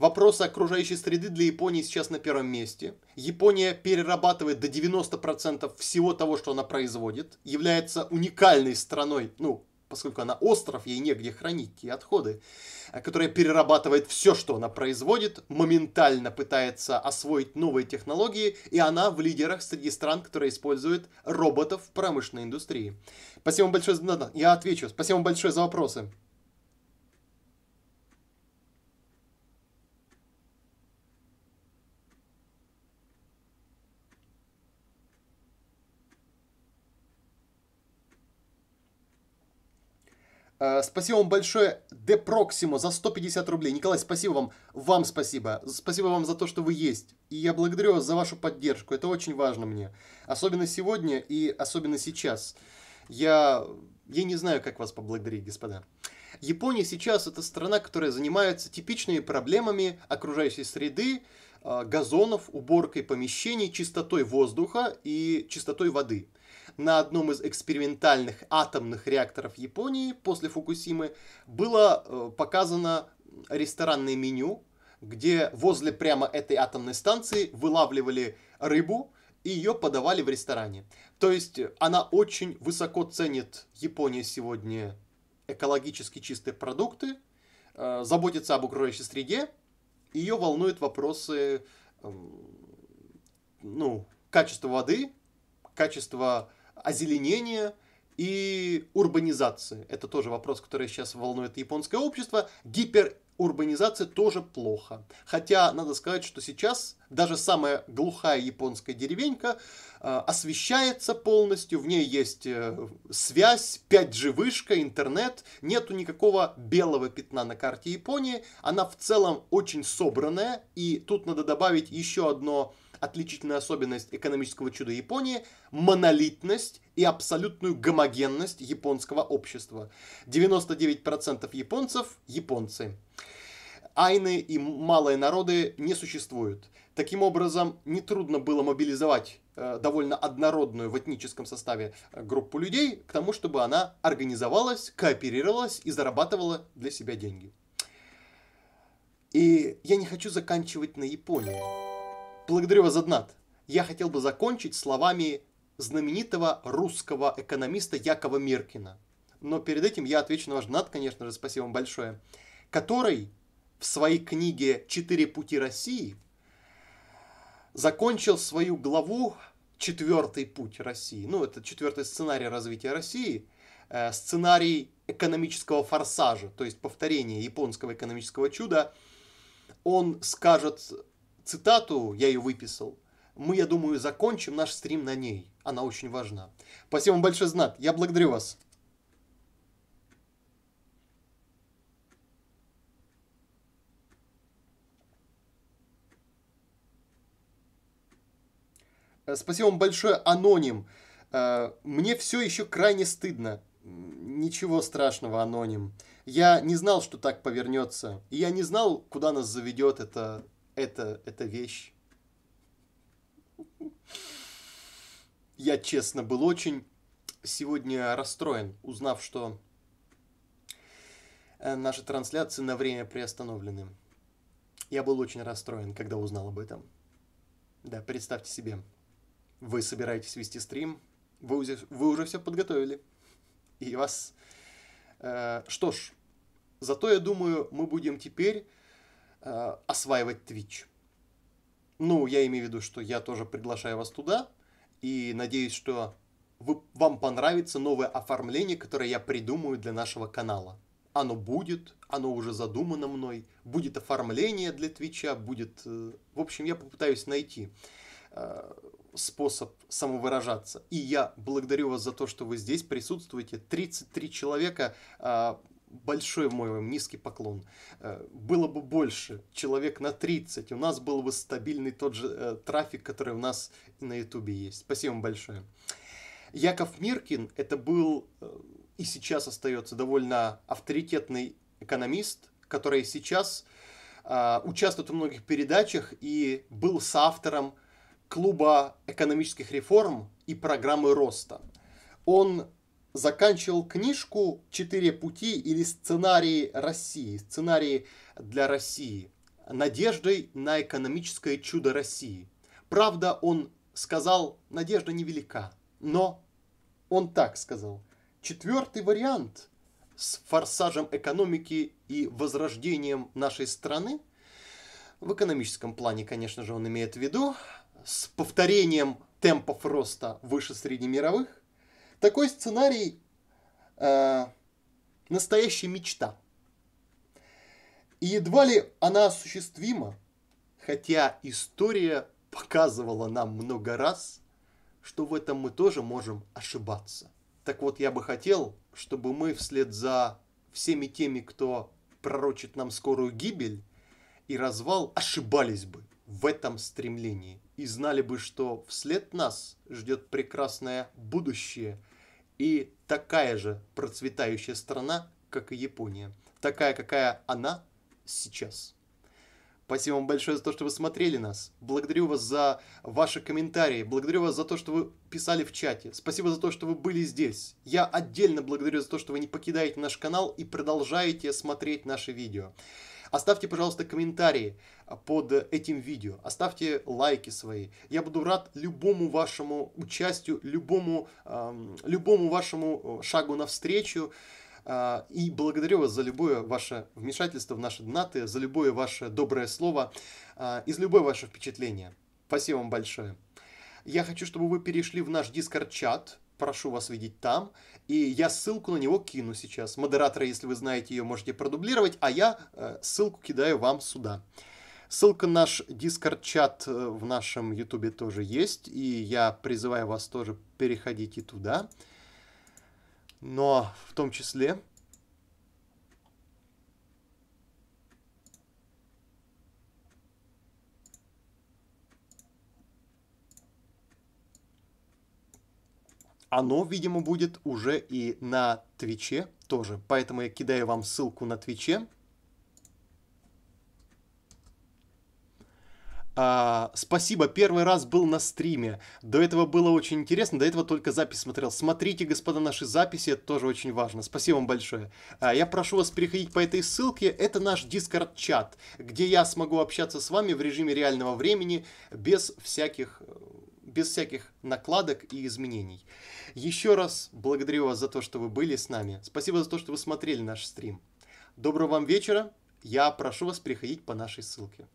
Вопросы окружающей среды для Японии сейчас на первом месте. Япония перерабатывает до 90% всего того, что она производит, является уникальной страной, ну, поскольку она остров, ей негде хранить те отходы, э, которая перерабатывает все, что она производит, моментально пытается освоить новые технологии, и она в лидерах среди стран, которые используют роботов в промышленной индустрии. Спасибо вам большое за... Я отвечу. Спасибо вам большое за вопросы. Э, спасибо вам большое, De Proximo, за 150 рублей. Николай, спасибо вам. Вам спасибо. Спасибо вам за то, что вы есть. И я благодарю вас за вашу поддержку. Это очень важно мне. Особенно сегодня и особенно сейчас. Я, я не знаю, как вас поблагодарить, господа. Япония сейчас это страна, которая занимается типичными проблемами окружающей среды, э, газонов, уборкой помещений, чистотой воздуха и чистотой воды на одном из экспериментальных атомных реакторов Японии после Фукусимы было э, показано ресторанное меню, где возле прямо этой атомной станции вылавливали рыбу и ее подавали в ресторане. То есть э, она очень высоко ценит Япония сегодня экологически чистые продукты, э, заботится об окружающей среде, ее волнуют вопросы эм, ну, качества воды, качества озеленения и урбанизации. Это тоже вопрос, который сейчас волнует японское общество. гиперурбанизация тоже плохо. Хотя надо сказать, что сейчас даже самая глухая японская деревенька э, освещается полностью, в ней есть э, связь, 5G-вышка, интернет, нету никакого белого пятна на карте Японии, она в целом очень собранная, и тут надо добавить еще одно отличительная особенность экономического чуда Японии – монолитность и абсолютную гомогенность японского общества. 99% японцев – японцы. Айны и малые народы не существуют. Таким образом, нетрудно было мобилизовать э, довольно однородную в этническом составе э, группу людей к тому, чтобы она организовалась, кооперировалась и зарабатывала для себя деньги. И я не хочу заканчивать на Японии. Благодарю вас за донат. Я хотел бы закончить словами знаменитого русского экономиста Якова Миркина. Но перед этим я отвечу на ваш донат, конечно же, спасибо вам большое, который в своей книге «Четыре пути России» закончил свою главу «Четвертый путь России». Ну, это четвертый сценарий развития России, э, сценарий экономического форсажа, то есть повторение японского экономического чуда. Он скажет цитату, я ее выписал. Мы, я думаю, закончим наш стрим на ней. Она очень важна. Спасибо вам большое, Знат. Я благодарю вас. Э, спасибо вам большое, Аноним. Э, мне все еще крайне стыдно. Ничего страшного, Аноним. Я не знал, что так повернется. И я не знал, куда нас заведет эта это, это вещь. Я, честно, был очень сегодня расстроен, узнав, что э, наши трансляции на время приостановлены. Я был очень расстроен, когда узнал об этом. Да, представьте себе, вы собираетесь вести стрим, вы уже, вы уже все подготовили, и вас... Э, что ж, зато, я думаю, мы будем теперь Э, осваивать Twitch. Ну, я имею в виду, что я тоже приглашаю вас туда, и надеюсь, что вы, вам понравится новое оформление, которое я придумаю для нашего канала. Оно будет, оно уже задумано мной, будет оформление для Твича, будет... Э, в общем, я попытаюсь найти э, способ самовыражаться. И я благодарю вас за то, что вы здесь присутствуете. 33 человека э, большой мой вам низкий поклон. Э, было бы больше, человек на 30, у нас был бы стабильный тот же э, трафик, который у нас на ютубе есть. Спасибо вам большое. Яков Миркин, это был э, и сейчас остается довольно авторитетный экономист, который сейчас участвует в многих передачах и был соавтором клуба экономических реформ и программы роста. Он заканчивал книжку «Четыре пути» или «Сценарии России», «Сценарии для России», «Надеждой на экономическое чудо России». Правда, он сказал, надежда невелика, но он так сказал. Четвертый вариант с форсажем экономики и возрождением нашей страны, в экономическом плане, конечно же, он имеет в виду, с повторением темпов роста выше среднемировых, такой сценарий э, настоящая мечта. И едва ли она осуществима, хотя история показывала нам много раз, что в этом мы тоже можем ошибаться. Так вот, я бы хотел, чтобы мы вслед за всеми теми, кто пророчит нам скорую гибель и развал, ошибались бы – в этом стремлении и знали бы, что вслед нас ждет прекрасное будущее и такая же процветающая страна, как и Япония, такая, какая она сейчас. Спасибо вам большое за то, что вы смотрели нас. Благодарю вас за ваши комментарии. Благодарю вас за то, что вы писали в чате. Спасибо за то, что вы были здесь. Я отдельно благодарю за то, что вы не покидаете наш канал и продолжаете смотреть наши видео. Оставьте, пожалуйста, комментарии а, под э, этим видео, оставьте лайки свои. Я буду рад любому вашему участию, любому, эм, любому вашему шагу навстречу. Э, и благодарю вас за любое ваше вмешательство в наши донаты, за любое ваше доброе слово э, а, и за любое ваше впечатление. Спасибо вам большое. Я хочу, чтобы вы перешли в наш дискорд-чат. Прошу вас видеть там. И я ссылку на него кину сейчас. Модераторы, если вы знаете ее, можете продублировать, а я э, ссылку кидаю вам сюда. Ссылка на наш дискорд-чат э, в нашем ютубе тоже есть, и я призываю вас тоже переходить и туда. Но в том числе оно, видимо, будет уже и на Твиче тоже. Поэтому я кидаю вам ссылку на Твиче. А, спасибо, первый раз был на стриме. До этого было очень интересно, до этого только запись смотрел. Смотрите, господа, наши записи, это тоже очень важно. Спасибо вам большое. А, я прошу вас переходить по этой ссылке. Это наш дискорд чат где я смогу общаться с вами в режиме реального времени без всяких э, без всяких накладок и изменений. Еще раз благодарю вас за то, что вы были с нами. Спасибо за то, что вы смотрели наш стрим. Доброго вам вечера. Я прошу вас переходить по нашей ссылке.